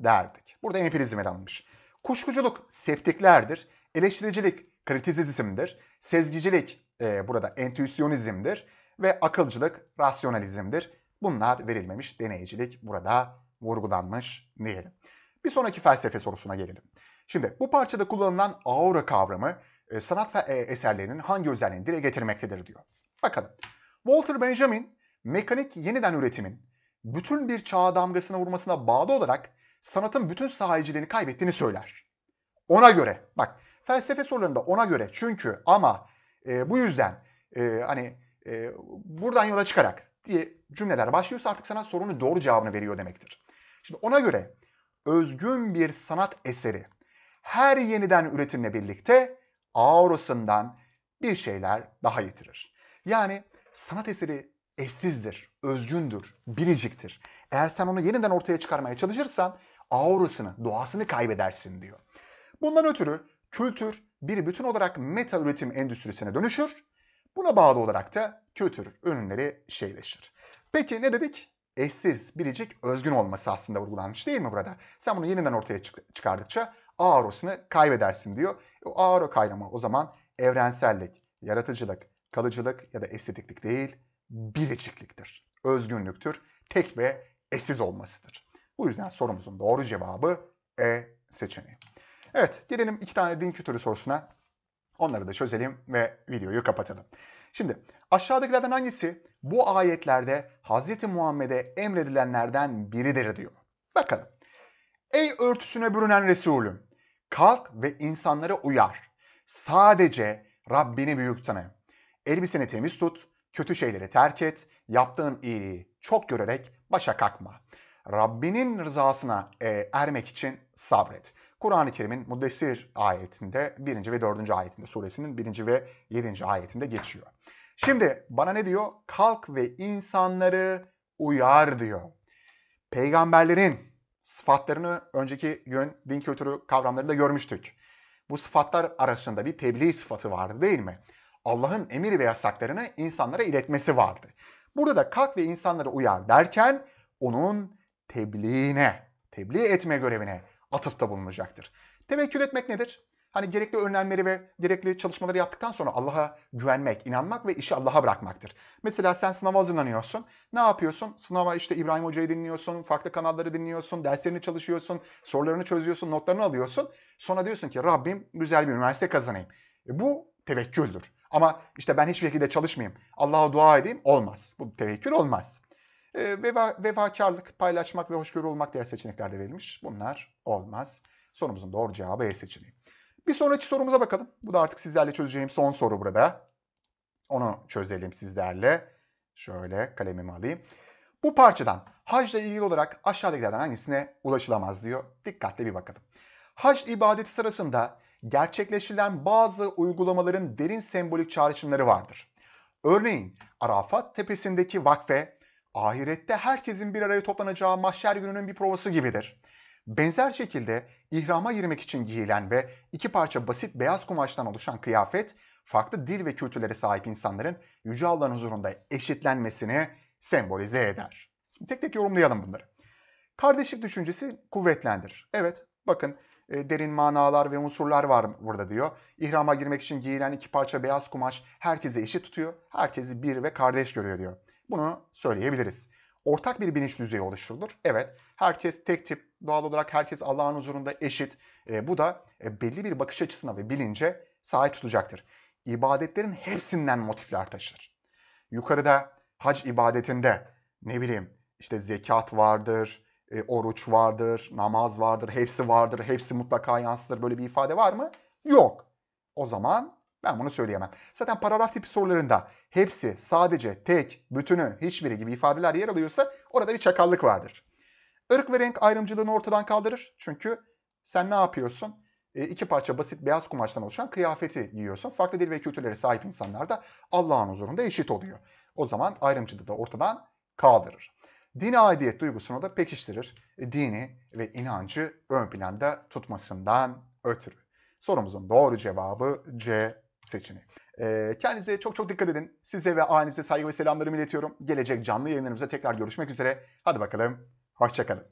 derdik. Burada empirizm ele alınmış. Kuşkuculuk septiklerdir. Eleştiricilik kritizizmdir. Sezgicilik e, burada entüisyonizmdir. Ve akılcılık rasyonalizmdir. Bunlar verilmemiş deneycilik burada vurgulanmış diyelim. Bir sonraki felsefe sorusuna gelelim. Şimdi bu parçada kullanılan aura kavramı e, sanat ve e, eserlerinin hangi özelliğini dile getirmektedir diyor. Bakalım. Walter Benjamin mekanik yeniden üretimin bütün bir çağa damgasına vurmasına bağlı olarak sanatın bütün sahiciliğini kaybettiğini söyler. Ona göre bak felsefe sorularında ona göre çünkü ama e, bu yüzden e, hani e, buradan yola çıkarak diye cümleler başlıyorsa artık sana sorunun doğru cevabını veriyor demektir. Şimdi ona göre özgün bir sanat eseri her yeniden üretimle birlikte aurasından bir şeyler daha getirir. Yani sanat eseri eşsizdir, özgündür, biriciktir. Eğer sen onu yeniden ortaya çıkarmaya çalışırsan aurasını, doğasını kaybedersin diyor. Bundan ötürü kültür bir bütün olarak meta üretim endüstrisine dönüşür. Buna bağlı olarak da kültür ürünleri şeyleşir. Peki ne dedik? Eşsiz, biricik, özgün olması aslında vurgulanmış değil mi burada? Sen bunu yeniden ortaya çıkardıkça aurasını kaybedersin diyor. E, o aura kaynama o zaman evrensellik, yaratıcılık, kalıcılık ya da estetiklik değil, biricikliktir, özgünlüktür, tek ve eşsiz olmasıdır. Bu yüzden sorumuzun doğru cevabı E seçeneği. Evet, gelelim iki tane din kültürü sorusuna. Onları da çözelim ve videoyu kapatalım. Şimdi aşağıdakilerden hangisi bu ayetlerde Hz. Muhammed'e emredilenlerden biridir diyor. Bakalım. Ey örtüsüne bürünen Resulüm! Kalk ve insanları uyar. Sadece Rabbini büyük tanı. Elbiseni temiz tut, Kötü şeyleri terk et, yaptığın iyiliği çok görerek başa kalkma. Rabbinin rızasına e, ermek için sabret. Kur'an-ı Kerim'in Muddessir ayetinde 1. ve 4. ayetinde suresinin 1. ve 7. ayetinde geçiyor. Şimdi bana ne diyor? Kalk ve insanları uyar diyor. Peygamberlerin sıfatlarını önceki gün din kültürü kavramlarında görmüştük. Bu sıfatlar arasında bir tebliğ sıfatı vardı değil mi? Allah'ın emir ve yasaklarını insanlara iletmesi vardı. Burada da kalk ve insanları uyar derken onun tebliğine, tebliğ etme görevine atıfta bulunacaktır. Tevekkül etmek nedir? Hani gerekli önlemleri ve gerekli çalışmaları yaptıktan sonra Allah'a güvenmek, inanmak ve işi Allah'a bırakmaktır. Mesela sen sınava hazırlanıyorsun. Ne yapıyorsun? Sınava işte İbrahim Hoca'yı dinliyorsun, farklı kanalları dinliyorsun, derslerini çalışıyorsun, sorularını çözüyorsun, notlarını alıyorsun. Sonra diyorsun ki Rabbim güzel bir üniversite kazanayım. E bu tevekküldür. Ama işte ben hiçbir şekilde çalışmayayım, Allah'a dua edeyim olmaz. Bu tevekkül olmaz. E, ee, vefa, vefakarlık, paylaşmak ve hoşgörü olmak diğer seçeneklerde verilmiş. Bunlar olmaz. Sorumuzun doğru cevabı E seçeneği. Bir sonraki sorumuza bakalım. Bu da artık sizlerle çözeceğim son soru burada. Onu çözelim sizlerle. Şöyle kalemimi alayım. Bu parçadan hacla ilgili olarak aşağıdakilerden hangisine ulaşılamaz diyor. Dikkatle bir bakalım. Hac ibadeti sırasında gerçekleştirilen bazı uygulamaların derin sembolik çağrışımları vardır. Örneğin Arafat tepesindeki vakfe, ahirette herkesin bir araya toplanacağı mahşer gününün bir provası gibidir. Benzer şekilde ihrama girmek için giyilen ve iki parça basit beyaz kumaştan oluşan kıyafet, farklı dil ve kültürlere sahip insanların Yüce Allah'ın huzurunda eşitlenmesini sembolize eder. Şimdi tek tek yorumlayalım bunları. Kardeşlik düşüncesi kuvvetlendirir. Evet, bakın e, derin manalar ve unsurlar var burada diyor. İhrama girmek için giyilen iki parça beyaz kumaş herkese eşit tutuyor. Herkesi bir ve kardeş görüyor diyor. Bunu söyleyebiliriz. Ortak bir bilinç düzeyi oluşturulur. Evet, herkes tek tip, doğal olarak herkes Allah'ın huzurunda eşit. E, bu da e, belli bir bakış açısına ve bilince sahip tutacaktır. İbadetlerin hepsinden motifler taşır. Yukarıda hac ibadetinde ne bileyim işte zekat vardır, e, oruç vardır, namaz vardır, hepsi vardır, hepsi mutlaka yansıtır böyle bir ifade var mı? Yok. O zaman ben bunu söyleyemem. Zaten paragraf tipi sorularında hepsi, sadece, tek, bütünü, hiçbiri gibi ifadeler yer alıyorsa orada bir çakallık vardır. Irk ve renk ayrımcılığını ortadan kaldırır. Çünkü sen ne yapıyorsun? E, iki parça basit beyaz kumaştan oluşan kıyafeti giyiyorsun. Farklı dil ve kültürlere sahip insanlar da Allah'ın huzurunda eşit oluyor. O zaman ayrımcılığı da ortadan kaldırır. Dini aidiyet duygusunu da pekiştirir. E, dini ve inancı ön planda tutmasından ötürü. Sorumuzun doğru cevabı C seçeneği. E, kendinize çok çok dikkat edin. Size ve ailenize saygı ve selamlarımı iletiyorum. Gelecek canlı yayınlarımızda tekrar görüşmek üzere. Hadi bakalım. Hoşçakalın.